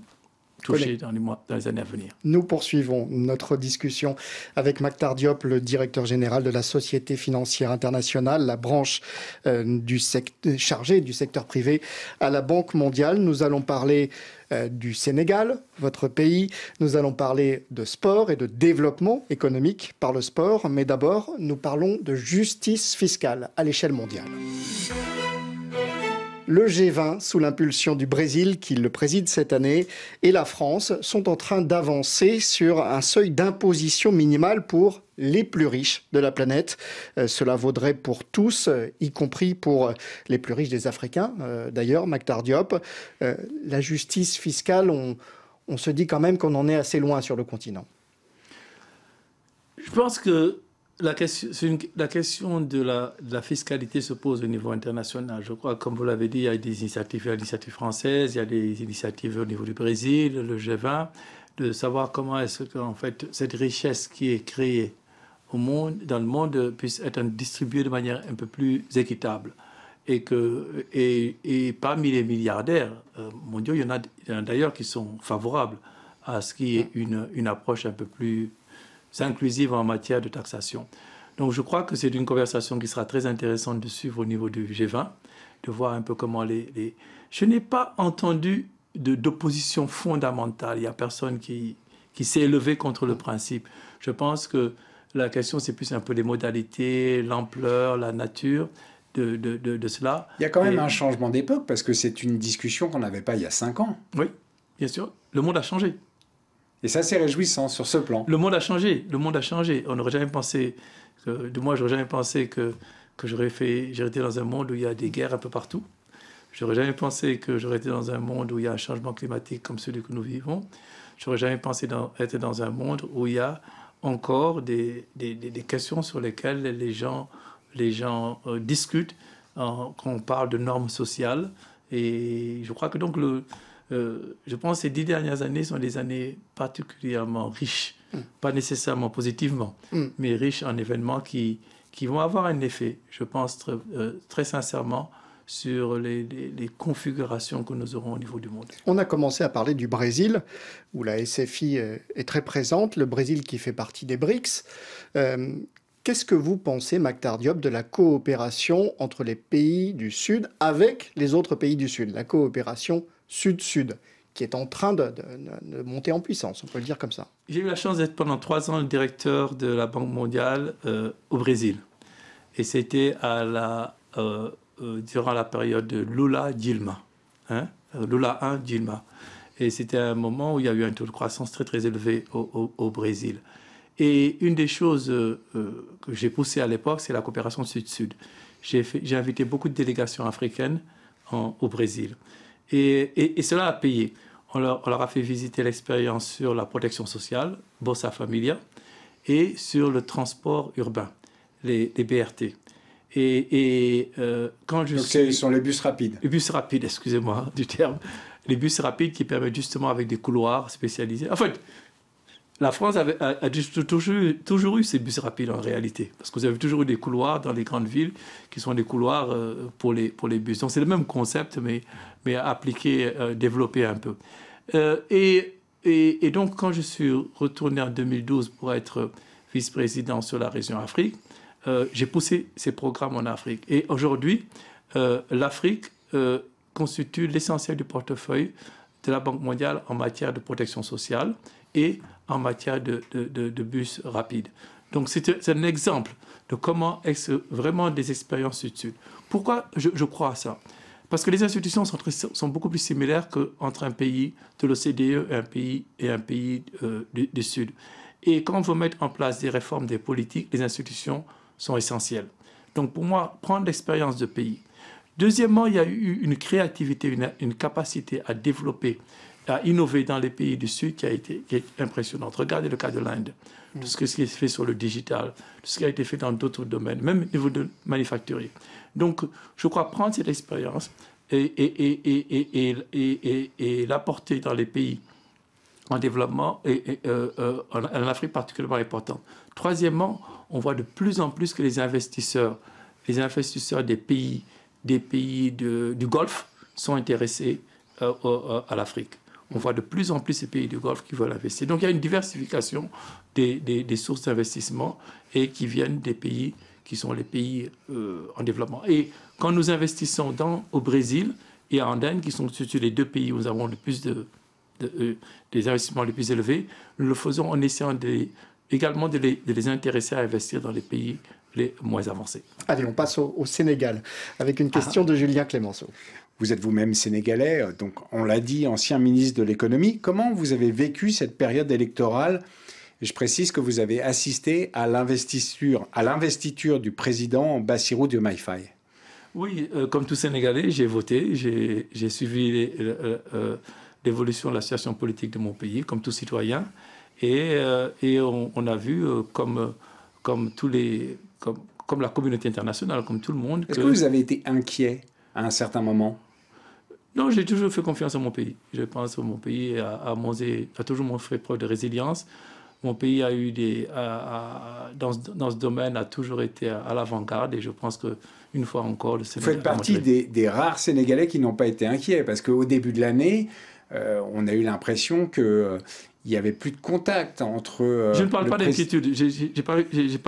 S2: touché dans les, mois, dans les années à venir.
S1: Nous poursuivons notre discussion avec MacTardiop, le directeur général de la Société financière internationale, la branche euh, du secteur, chargée du secteur privé à la Banque mondiale. Nous allons parler euh, du Sénégal, votre pays. Nous allons parler de sport et de développement économique par le sport. Mais d'abord, nous parlons de justice fiscale à l'échelle mondiale le G20, sous l'impulsion du Brésil qui le préside cette année, et la France sont en train d'avancer sur un seuil d'imposition minimale pour les plus riches de la planète. Euh, cela vaudrait pour tous, euh, y compris pour euh, les plus riches des Africains, d'ailleurs, Mac la justice fiscale, on, on se dit quand même qu'on en est assez loin sur le continent.
S2: Je pense que la question, la question de la, fiscalité se pose au niveau international. Je crois, comme vous l'avez dit, il y a des initiatives, à française, il y a des initiatives au niveau du Brésil, le G20, de savoir comment est-ce que fait cette richesse qui est créée au monde, dans le monde, puisse être distribuée de manière un peu plus équitable. Et, que, et, parmi les milliardaires euh, mondiaux, il y en a, d'ailleurs qui sont favorables à ce qui est une, une approche un peu plus inclusive en matière de taxation. Donc je crois que c'est une conversation qui sera très intéressante de suivre au niveau du G20, de voir un peu comment les... les... Je n'ai pas entendu d'opposition fondamentale. Il n'y a personne qui, qui s'est élevé contre le principe. Je pense que la question, c'est plus un peu les modalités, l'ampleur, la nature. De, de, de, cela. Il y a quand même un
S3: changement d'époque parce que c'est une discussion qu'on n'avait pas il y a cinq ans.
S2: Oui, bien sûr. Le monde a changé. Et ça, c'est réjouissant sur ce plan. Le monde a changé. Le monde a changé. On n'aurait jamais pensé, que, de moi, j'aurais jamais pensé que, que j'aurais fait, j'aurais été dans un monde où il y a des guerres un peu partout. J'aurais jamais pensé que j'aurais été dans un monde où il y a un changement climatique comme celui que nous vivons. J'aurais jamais pensé être dans un monde où il y a encore des, des, questions sur lesquelles les gens, les gens euh, discutent qu'on parle de normes sociales. Et je crois que donc le, euh, je pense que ces dix dernières années sont des années particulièrement riches, hmm. pas nécessairement positivement, hmm. mais riches en événements qui, vont avoir un effet, je pense très, euh, sincèrement, sur les, configurations que nous aurons au niveau du monde.
S1: On a commencé à parler du Brésil, où la SFI euh, est très présente, le Brésil qui fait partie des BRICS. Qu'est-ce que vous pensez, MacTardiop, Diop, de la coopération entre les pays du Sud avec les autres pays du Sud, la coopération sud-sud qui est en train de, monter en puissance, on peut le dire comme ça.
S2: J'ai eu la chance d'être pendant trois ans le directeur de la Banque mondiale euh, au Brésil. Et c'était euh, euh, durant la période de Lula-Dilma. Lula 1, hein, Dilma. Et c'était un moment où il y a eu un taux de croissance très très élevé au, Brésil. Et une des choses que j'ai poussé à l'époque, c'est la coopération sud-sud. J'ai invité beaucoup de délégations africaines au Brésil. Et, cela a payé. On leur, a fait visiter l'expérience sur la protection sociale, Bossa Familia, et sur le transport urbain, les, BRT. Et, euh, quand je Donc, ce sont les bus rapides. Les bus rapides, excusez-moi du terme. Les bus rapides qui permettent justement avec des couloirs spécialisés. En fait, la France a, toujours, eu ces bus rapides en réalité, parce que vous avez toujours eu des couloirs dans les grandes villes qui sont des couloirs euh, pour, les, bus. Donc c'est le même concept, mais, mais appliqué, euh, développé un peu. Euh, et, et, donc quand je suis retourné en 2012 pour être vice-président sur la région Afrique, j'ai poussé ces programmes en Afrique. Et aujourd'hui, l'Afrique constitue l'essentiel du portefeuille de la Banque mondiale en matière de protection sociale et en matière de, bus rapide Donc c'est un exemple de comment est ce vraiment des expériences du sud-sud. Pourquoi je, crois à ça Parce que les institutions sont, sont beaucoup plus similaires qu'entre un pays de l'OCDE et un pays, et un pays euh, du, Sud. Et quand vous mettez en place des réformes, des politiques, les institutions sont essentielles. Donc pour moi, prendre l'expérience de pays. Deuxièmement, il y a eu une créativité, une capacité à développer à innover dans les pays du Sud qui a été impressionnante. Regardez le cas de l'Inde, mm. tout ce qui est fait sur le digital, tout ce qui a été fait dans d'autres domaines, même au niveau de manufacturier. Donc, je crois prendre cette expérience et, et, l'apporter dans les pays en développement et, euh, euh, en, Afrique particulièrement importante. Troisièmement, on voit de plus en plus que les investisseurs, les investisseurs des pays, des pays du Golfe sont intéressés euh, à l'Afrique on voit de plus en plus ces pays du Golfe qui veulent investir. Donc il y a une diversification des, sources d'investissement et qui viennent des pays qui sont les pays euh, en développement. Et quand nous investissons dans, au Brésil et en Inde, qui sont les deux pays où nous avons le plus euh, des investissements les plus élevés, nous le faisons en essayant également de les, intéresser à investir dans les pays les moins avancés.
S1: Allez, on passe au, Sénégal
S3: avec une ah. question de Julien Clémenceau. Vous êtes vous-même sénégalais, donc on l'a dit, ancien ministre de l'économie. Comment vous avez vécu cette période électorale Je précise que vous avez assisté à l'investiture, à l'investiture du président Bassirou Diomaye Faye.
S2: Oui, euh, comme tout Sénégalais, j'ai voté, j'ai suivi euh, euh, l'évolution de la situation politique de mon pays, comme tout citoyen. Et, on, a vu, comme, comme, tous les, comme, la communauté internationale, comme tout le monde. Est-ce que vous avez
S3: été inquiet à un certain moment
S2: non, j'ai toujours fait confiance à mon pays. Je pense que mon pays, à, a toujours montré preuve de résilience. Mon pays a eu des, dans, dans, ce domaine a toujours été à, l'avant-garde et je pense que une fois encore, le Sénégal. Vous faites partie des,
S3: rares Sénégalais qui n'ont pas été inquiets parce qu'au début de l'année, euh, on a eu l'impression que euh, il n'y avait plus de contact entre. Euh, je ne parle pas d'inquiétude.
S2: Je pas,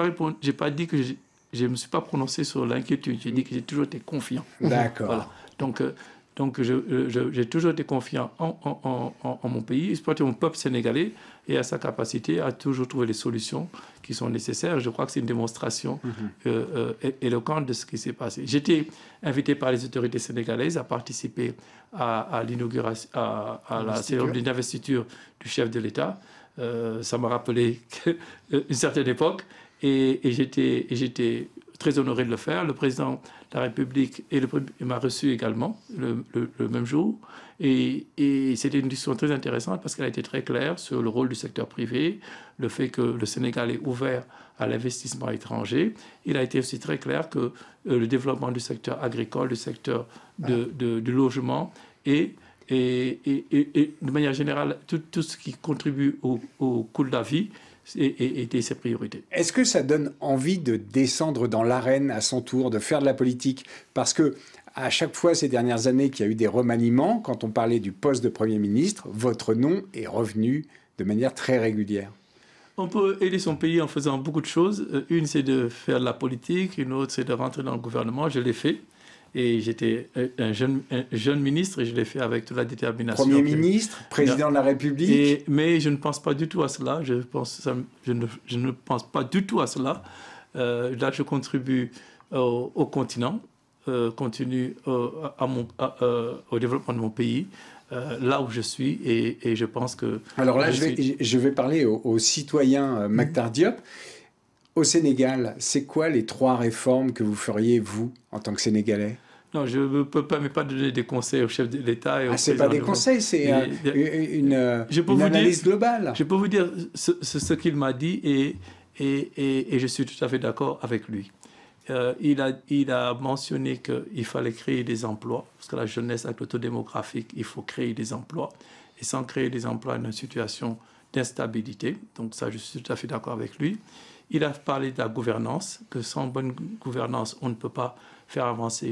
S2: pas, j'ai pas dit que je ne me suis pas prononcé sur l'inquiétude. J'ai dit que j'ai toujours été confiant. D'accord. Donc donc euh, j'ai toujours été confiant en, en mon pays, surtout mon peuple sénégalais et à sa capacité à toujours trouver les solutions qui sont nécessaires. Je crois que c'est une démonstration mhm. euh, euh, éloquente de ce qui s'est passé. J'étais invité par les autorités sénégalaises à participer à, l'inauguration, à, la cérémonie d'investiture du chef de l'État. ça m'a rappelé une certaine époque et, et j'étais très honoré de le faire. Le président de la République m'a reçu également le, même jour. Et, c'était une discussion très intéressante parce qu'elle a été très claire sur le rôle du secteur privé, le fait que le Sénégal est ouvert à l'investissement étranger. Il a été aussi très clair que euh, le développement du secteur agricole, du secteur de, du logement et et, de manière générale, tout, ce qui contribue au, au coût de la vie étaient ses priorités.
S3: Est-ce que ça donne envie de descendre dans l'arène à son tour, de faire de la politique Parce que à chaque fois ces dernières années qu'il y a eu des remaniements, quand on parlait du poste de Premier ministre, votre nom est revenu de manière très régulière.
S2: On peut aider son pays en faisant beaucoup de choses. Euh, une, c'est de faire de la politique. Une autre, c'est de rentrer dans le gouvernement. Je l'ai fait. Et j'étais un jeune, jeune, ministre et je l'ai fait avec toute la détermination. Premier ministre, président de la République. mais je ne pense pas du tout à cela. Je, pense, je, ne, pense pas du tout à cela. Euh, là, je contribue au, continent, euh, continue euh, à mon, au développement de mon pays. là où je suis et, je pense que... Alors là, je,
S3: vais, parler aux, citoyens euh, mhm. Au Sénégal, c'est quoi les trois réformes que vous feriez, vous, en tant que
S2: Sénégalais non, je ne peux pas, mais pas donner des conseils au chef de l'État. Ah, c'est pas des conseils, c'est une, analyse globale. Je peux vous dire ce, qu'il m'a dit et et, je suis tout à fait d'accord avec lui. Euh, il, a, il a mentionné qu'il fallait créer des emplois, parce que la jeunesse, avec le il faut créer des emplois. Et sans créer des emplois, une situation d'instabilité. Donc ça, je suis tout à fait d'accord avec lui. Il a parlé de la gouvernance, que sans bonne gouvernance, on ne peut pas faire avancer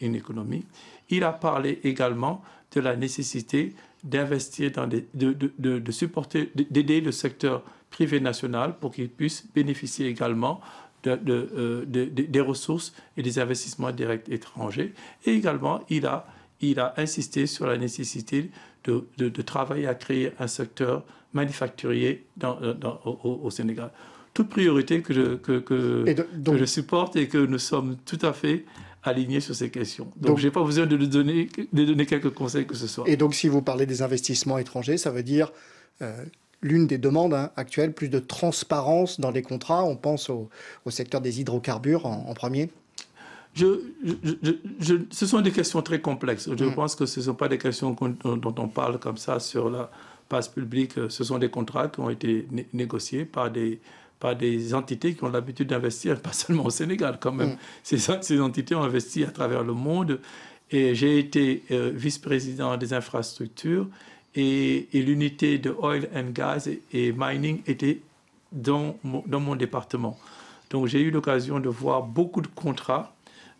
S2: une, économie. Il a parlé également de la nécessité d'investir de, supporter, d'aider le secteur privé national pour qu'il puisse bénéficier également euh, des ressources et des investissements directs étrangers. Et également, il a, insisté sur la nécessité de, travailler à créer un secteur manufacturier euh, au Sénégal toute priorité que je, que, je supporte et que nous sommes tout à fait alignés sur ces questions. Donc, je n'ai pas besoin de, donner, de donner quelques conseils que ce soit. Et donc,
S1: si vous parlez des investissements étrangers, ça veut dire euh, l'une des demandes hein, actuelles, plus de transparence dans les contrats. On pense au, secteur des hydrocarbures en, premier.
S2: Je, ce sont des questions très complexes. Je mm. pense que ce ne sont pas des questions dont on parle comme ça sur la passe publique. Ce sont des contrats qui ont été négociés par des, par des entités qui ont l'habitude d'investir, pas seulement au Sénégal quand même. Mm. Ces, ces, entités ont investi à travers le monde. Et j'ai été euh, vice-président des infrastructures et, l'unité de oil and gas et, mining était dans mon, dans mon département. Donc j'ai eu l'occasion de voir beaucoup de contrats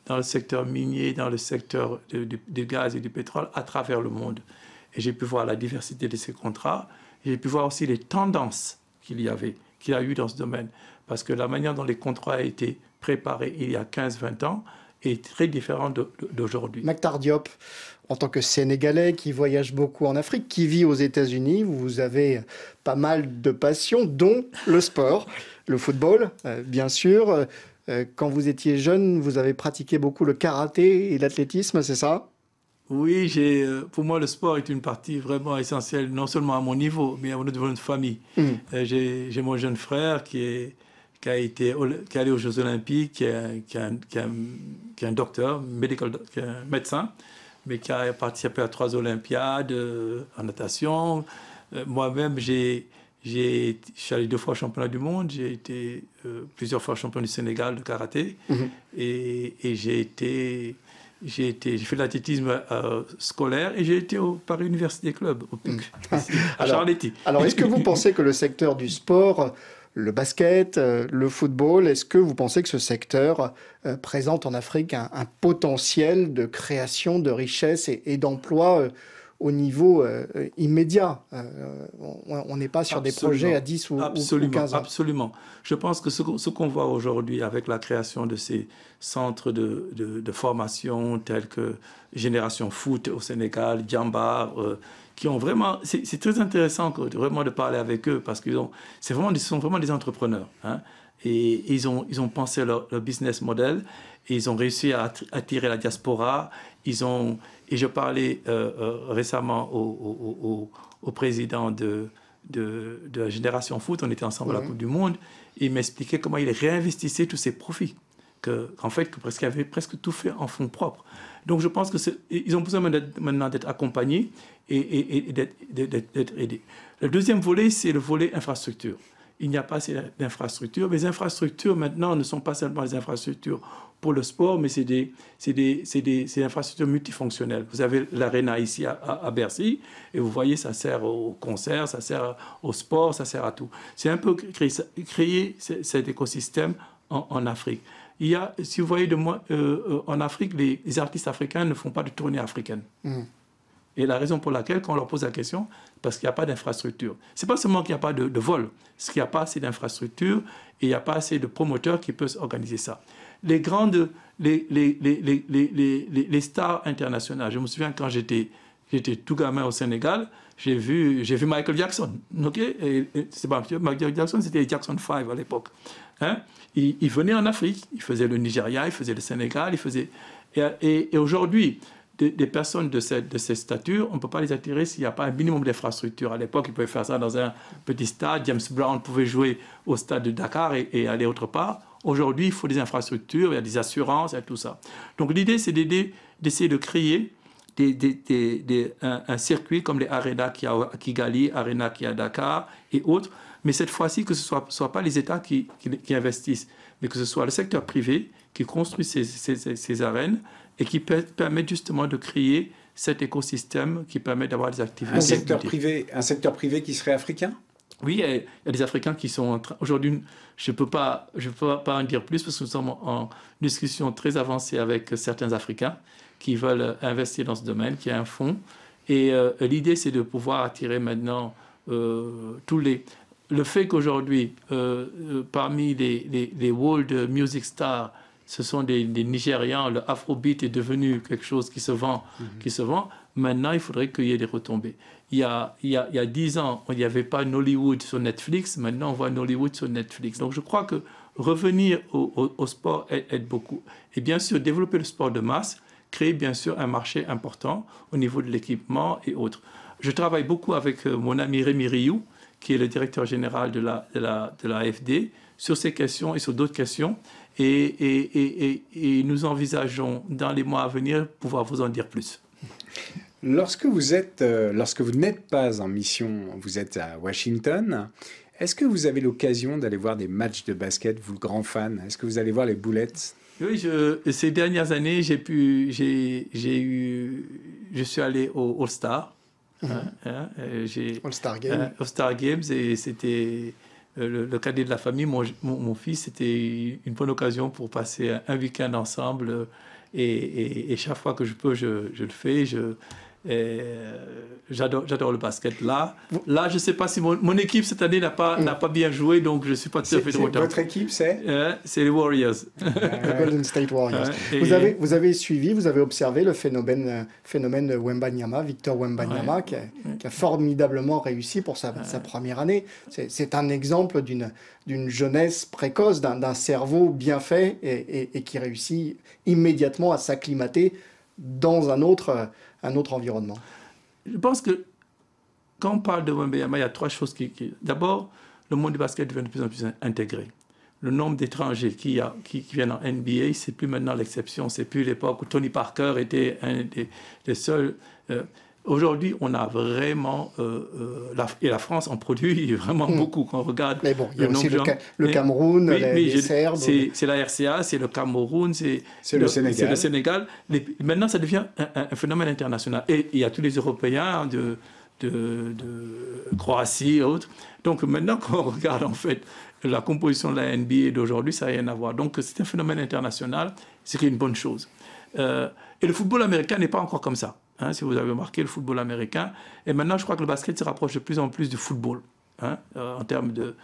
S2: dans le secteur minier, dans le secteur du gaz et du pétrole à travers le monde. Et j'ai pu voir la diversité de ces contrats. J'ai pu voir aussi les tendances qu'il y avait qu'il a eu dans ce domaine. Parce que la manière dont les contrats ont été préparés il y a 15-20 ans est très différente d'aujourd'hui.
S1: Mac Tardiop, en tant que Sénégalais qui voyage beaucoup en Afrique, qui vit aux États-Unis, vous avez pas mal de passions, dont le sport, le football, euh, bien sûr. Euh, quand vous étiez jeune, vous avez pratiqué beaucoup le karaté et l'athlétisme, c'est ça
S2: oui, j'ai, euh, pour moi, le sport est une partie vraiment essentielle, non seulement à mon niveau, mais à mon niveau de famille. Mm. Euh, j'ai, mon jeune frère qui est, qui a été qui allé aux Jeux Olympiques, qui est, qui un docteur, un médecin, mais qui a participé à trois Olympiades euh, en natation. moi-même, j'ai, j'ai, je suis allé deux fois championnat du monde, j'ai été plusieurs fois champion du Sénégal de karaté, mm-hmm. et, et, j'ai été j'ai fait de l'athlétisme euh, scolaire et j'ai été au Paris Université Club, e mm. à Charletti. Alors, est-ce que vous pensez
S1: que le secteur du sport, euh, le basket, euh, le football, est-ce que vous pensez que ce secteur présente en Afrique un, potentiel de création de richesses et, d'emplois au niveau euh, euh, immédiat. Euh, on n'est pas sur des projets à 10 ou, absolument, 15 ans.
S2: Absolument. Je pense que ce, qu'on voit aujourd'hui avec la création de ces centres de, formation tels que Génération Foot au Sénégal, Jamba, qui ont vraiment... C'est très intéressant vraiment de parler avec eux parce qu'ils vraiment, sont vraiment des entrepreneurs. Hein, et ils ont, ils ont pensé leur, leur business model et ils ont réussi à attirer la diaspora ils ont, et je parlais euh, euh, récemment au, président de, la génération foot, on était ensemble à la mhm. Coupe du Monde, il m'expliquait comment il réinvestissait tous ses profits, qu'en fait, il avait presque tout fait en fonds propres. Donc je pense qu'ils ont besoin maintenant d'être accompagnés et, et d'être aidés. Le deuxième volet, c'est le volet infrastructure il n'y a pas assez d'infrastructures. Les infrastructures, maintenant, ne sont pas seulement les infrastructures pour le sport, mais c'est des, des, des, des, infrastructures multifonctionnelles. Vous avez l'arena ici à, Bercy, et vous voyez, ça sert au concert, ça sert au sport, ça sert à tout. C'est un peu créer, cet écosystème en, Afrique. Il y a, si vous voyez de moi, euh, euh, en Afrique, les, artistes africains ne font pas de tournée africaine. Mmh. Et la raison pour laquelle, quand on leur pose la question, parce qu'il n'y a pas d'infrastructure. Ce n'est pas seulement qu'il n'y a pas de, vol, Ce qu'il n'y a pas assez d'infrastructures et il n'y a pas assez de promoteurs qui peuvent organiser ça. Les grandes, les, les, les, les stars internationales, je me souviens quand j'étais tout gamin au Sénégal, j'ai vu, vu Michael Jackson. ok Michael Jackson, c'était Jackson 5 à l'époque. Hein il, venait en Afrique, il faisait le Nigeria, il faisait le Sénégal, il faisait... Et, et aujourd'hui, des, personnes de cette, de stature, on ne peut pas les attirer s'il n'y a pas un minimum d'infrastructures. À l'époque, ils pouvaient faire ça dans un petit stade. James Brown pouvait jouer au stade de Dakar et, aller autre part. Aujourd'hui, il faut des infrastructures, il y a des assurances, il y a tout ça. Donc l'idée, c'est d'essayer de créer un, circuit comme les arénas qui à Kigali, Arena qui a à Dakar et autres. Mais cette fois-ci, que ce ne soit, pas les États qui, investissent, mais que ce soit le secteur privé qui construit ces, arènes et qui permettent justement de créer cet écosystème qui permet d'avoir des activités. Un secteur, privé, un secteur privé qui serait africain Oui, il y, a, des Africains qui sont en train. Aujourd'hui, je ne peux, pas, je peux pas en dire plus parce que nous sommes en discussion très avancée avec certains Africains qui veulent investir dans ce domaine, qui a un fonds. Et euh, l'idée, c'est de pouvoir attirer maintenant euh, tous les. Le fait qu'aujourd'hui, euh, parmi les, les, les World Music Stars, ce sont des, des Nigérians, le afrobeat est devenu quelque chose qui se vend, mhm. qui se vend. Maintenant, il faudrait qu'il y ait des retombées. Il y a, dix ans, il n'y avait pas Nollywood sur Netflix. Maintenant, on voit Nollywood sur Netflix. Donc, je crois que revenir au, sport aide, beaucoup. Et bien sûr, développer le sport de masse crée bien sûr un marché important au niveau de l'équipement et autres. Je travaille beaucoup avec euh, mon ami Rémi Rioux, qui est le directeur général de la, de de la sur ces questions et sur d'autres questions. Et, nous envisageons dans les mois à venir pouvoir vous en dire plus.
S3: Lorsque vous êtes, euh, lorsque vous n'êtes pas en mission, vous êtes à Washington. Est-ce que vous avez l'occasion d'aller voir des matchs de basket, vous le grand fan Est-ce que vous allez voir les boulettes
S2: Oui, ces dernières années, j'ai pu, j'ai, eu, je suis allé au All-Star. Mhm. Hein, hein, euh, All-Star Games, et c'était, euh, le, cadet de la famille, mon, mon, fils, c'était une bonne occasion pour passer un, week-end ensemble. Euh, et, chaque fois que je peux, je, je le fais. Je, euh, j'adore le basket. Là, là je ne sais pas si mon, mon équipe cette année n'a pas, mm. n'a pas bien joué, donc je ne suis pas tout Votre équipe, c'est euh, C'est les Warriors.
S3: Euh, les Golden
S1: State Warriors. vous, avez, vous avez suivi, vous avez observé le phénomène, phénomène de Wembanyama, Victor Wembanyama, qui, a, formidablement réussi pour sa, première année. C'est un exemple d'une jeunesse précoce, d'un cerveau bien fait et, et, et qui réussit immédiatement à s'acclimater dans un autre un autre environnement
S2: Je pense que quand on parle de Wembeyama, il y a trois choses qui. D'abord, le monde du basket devient de plus en plus intégré. Le nombre d'étrangers qui, viennent en NBA, c'est plus maintenant l'exception. C'est plus l'époque où Tony Parker était un des, seuls. Euh, Aujourd'hui, on a vraiment. Euh, euh, et la France en produit vraiment mm. beaucoup. Quand on regarde. Mais bon, il y a le aussi le, Cameroun, les, Serbes. C'est la RCA, c'est le Cameroun, c'est le, Sénégal. maintenant, ça devient un, phénomène international. Et il y a tous les Européens de, de, Croatie et autres. Donc maintenant, quand on regarde en fait la composition de la NBA d'aujourd'hui, ça n'a rien à voir. Donc c'est un phénomène international, ce qui est une bonne chose. Euh, et le football américain n'est pas encore comme ça. Hein, si vous avez remarqué le football américain. Et maintenant, je crois que le basket se rapproche de plus en plus du football hein, euh, en termes de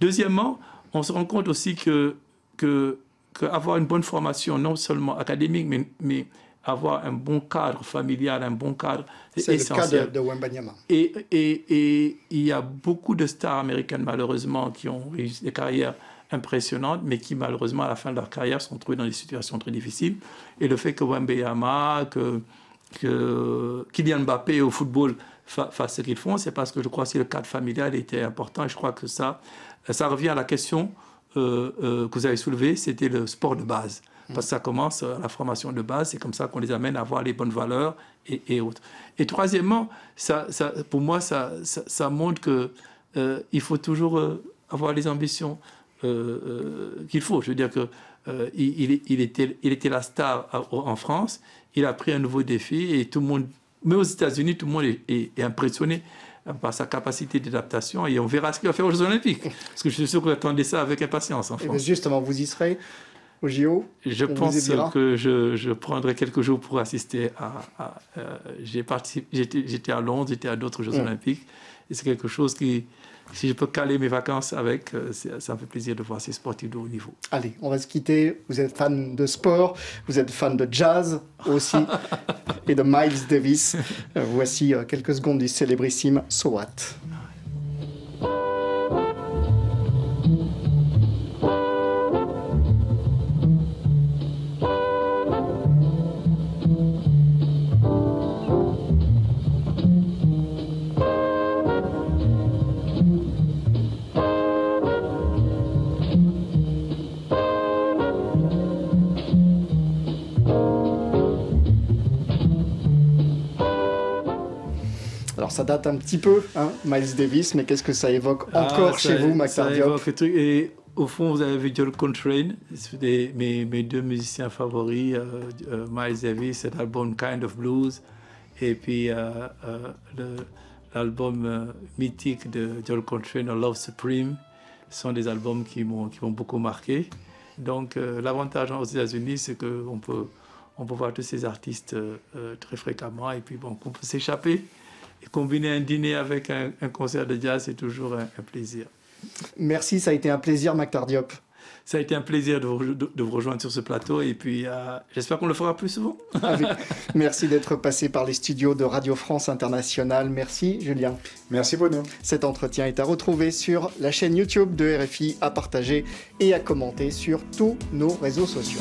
S2: Deuxièmement, on se rend compte aussi que, que, avoir une bonne formation, non seulement académique, mais, mais avoir un bon cadre familial, un bon cadre, c'est essentiel. C'est le cas de, de Et, et, et, il y a beaucoup de stars américaines, malheureusement, qui ont des carrières impressionnantes, mais qui malheureusement à la fin de leur carrière sont trouvés dans des situations très difficiles. Et le fait que Wembeyama, que, que Kylian Mbappé au football fassent ce qu'ils font, c'est parce que je crois que le cadre familial était important. Et je crois que ça, ça revient à la question euh, euh, que vous avez soulevée, c'était le sport de base. Mm. Parce que ça commence à la formation de base, c'est comme ça qu'on les amène à avoir les bonnes valeurs et, autres. Et troisièmement, ça, pour moi, ça, montre qu'il euh, faut toujours euh, avoir les ambitions. Euh, euh, qu'il faut. Je veux dire que euh, il, était, il était la star en France, il a pris un nouveau défi et tout le monde, même aux États-Unis, tout le monde est, impressionné par sa capacité d'adaptation et on verra ce qu'il va faire aux Jeux Olympiques. Parce que je suis sûr que vous attendez ça avec impatience en eh ben, France.
S1: justement, vous y serez au JO Je pense
S2: que je, prendrai quelques jours pour assister à. j'ai participé, j'étais, à Londres, j'étais à d'autres Jeux mm. Olympiques et c'est quelque chose qui si je peux caler mes vacances avec, euh, ça me fait plaisir de voir ces sportifs de haut niveau.
S1: Allez, on va se quitter. Vous êtes fan de sport, vous êtes fan de jazz aussi et de Miles Davis. Euh, voici euh, quelques secondes du célébrissime So What. date un petit peu, hein, Miles Davis, mais qu'est-ce que ça évoque ah, encore chez vous, Max? évoque
S2: Et au fond, vous avez Joel Contrain, mes, deux musiciens favoris, euh, euh, Miles Davis, cet album Kind of Blues, et puis euh, l'album mythique de Joel Contrain, Love Supreme, sont des albums qui m'ont beaucoup marqué. Donc l'avantage aux États-Unis, c'est qu'on peut on peut voir tous ces artistes très fréquemment et puis bon, qu'on peut s'échapper combiner un dîner avec un, concert de jazz, c'est toujours un, plaisir.
S1: Merci, ça a été un plaisir, Mac Tardiop.
S2: Ça a été un plaisir de vous, rejoindre sur ce plateau et puis euh, j'espère qu'on le fera plus souvent. Ah
S1: Merci d'être passé par les studios de Radio France Internationale. Merci Julien. Merci Bruno. Cet entretien est à retrouver sur la chaîne YouTube de RFI, à partager et à commenter sur tous nos réseaux sociaux.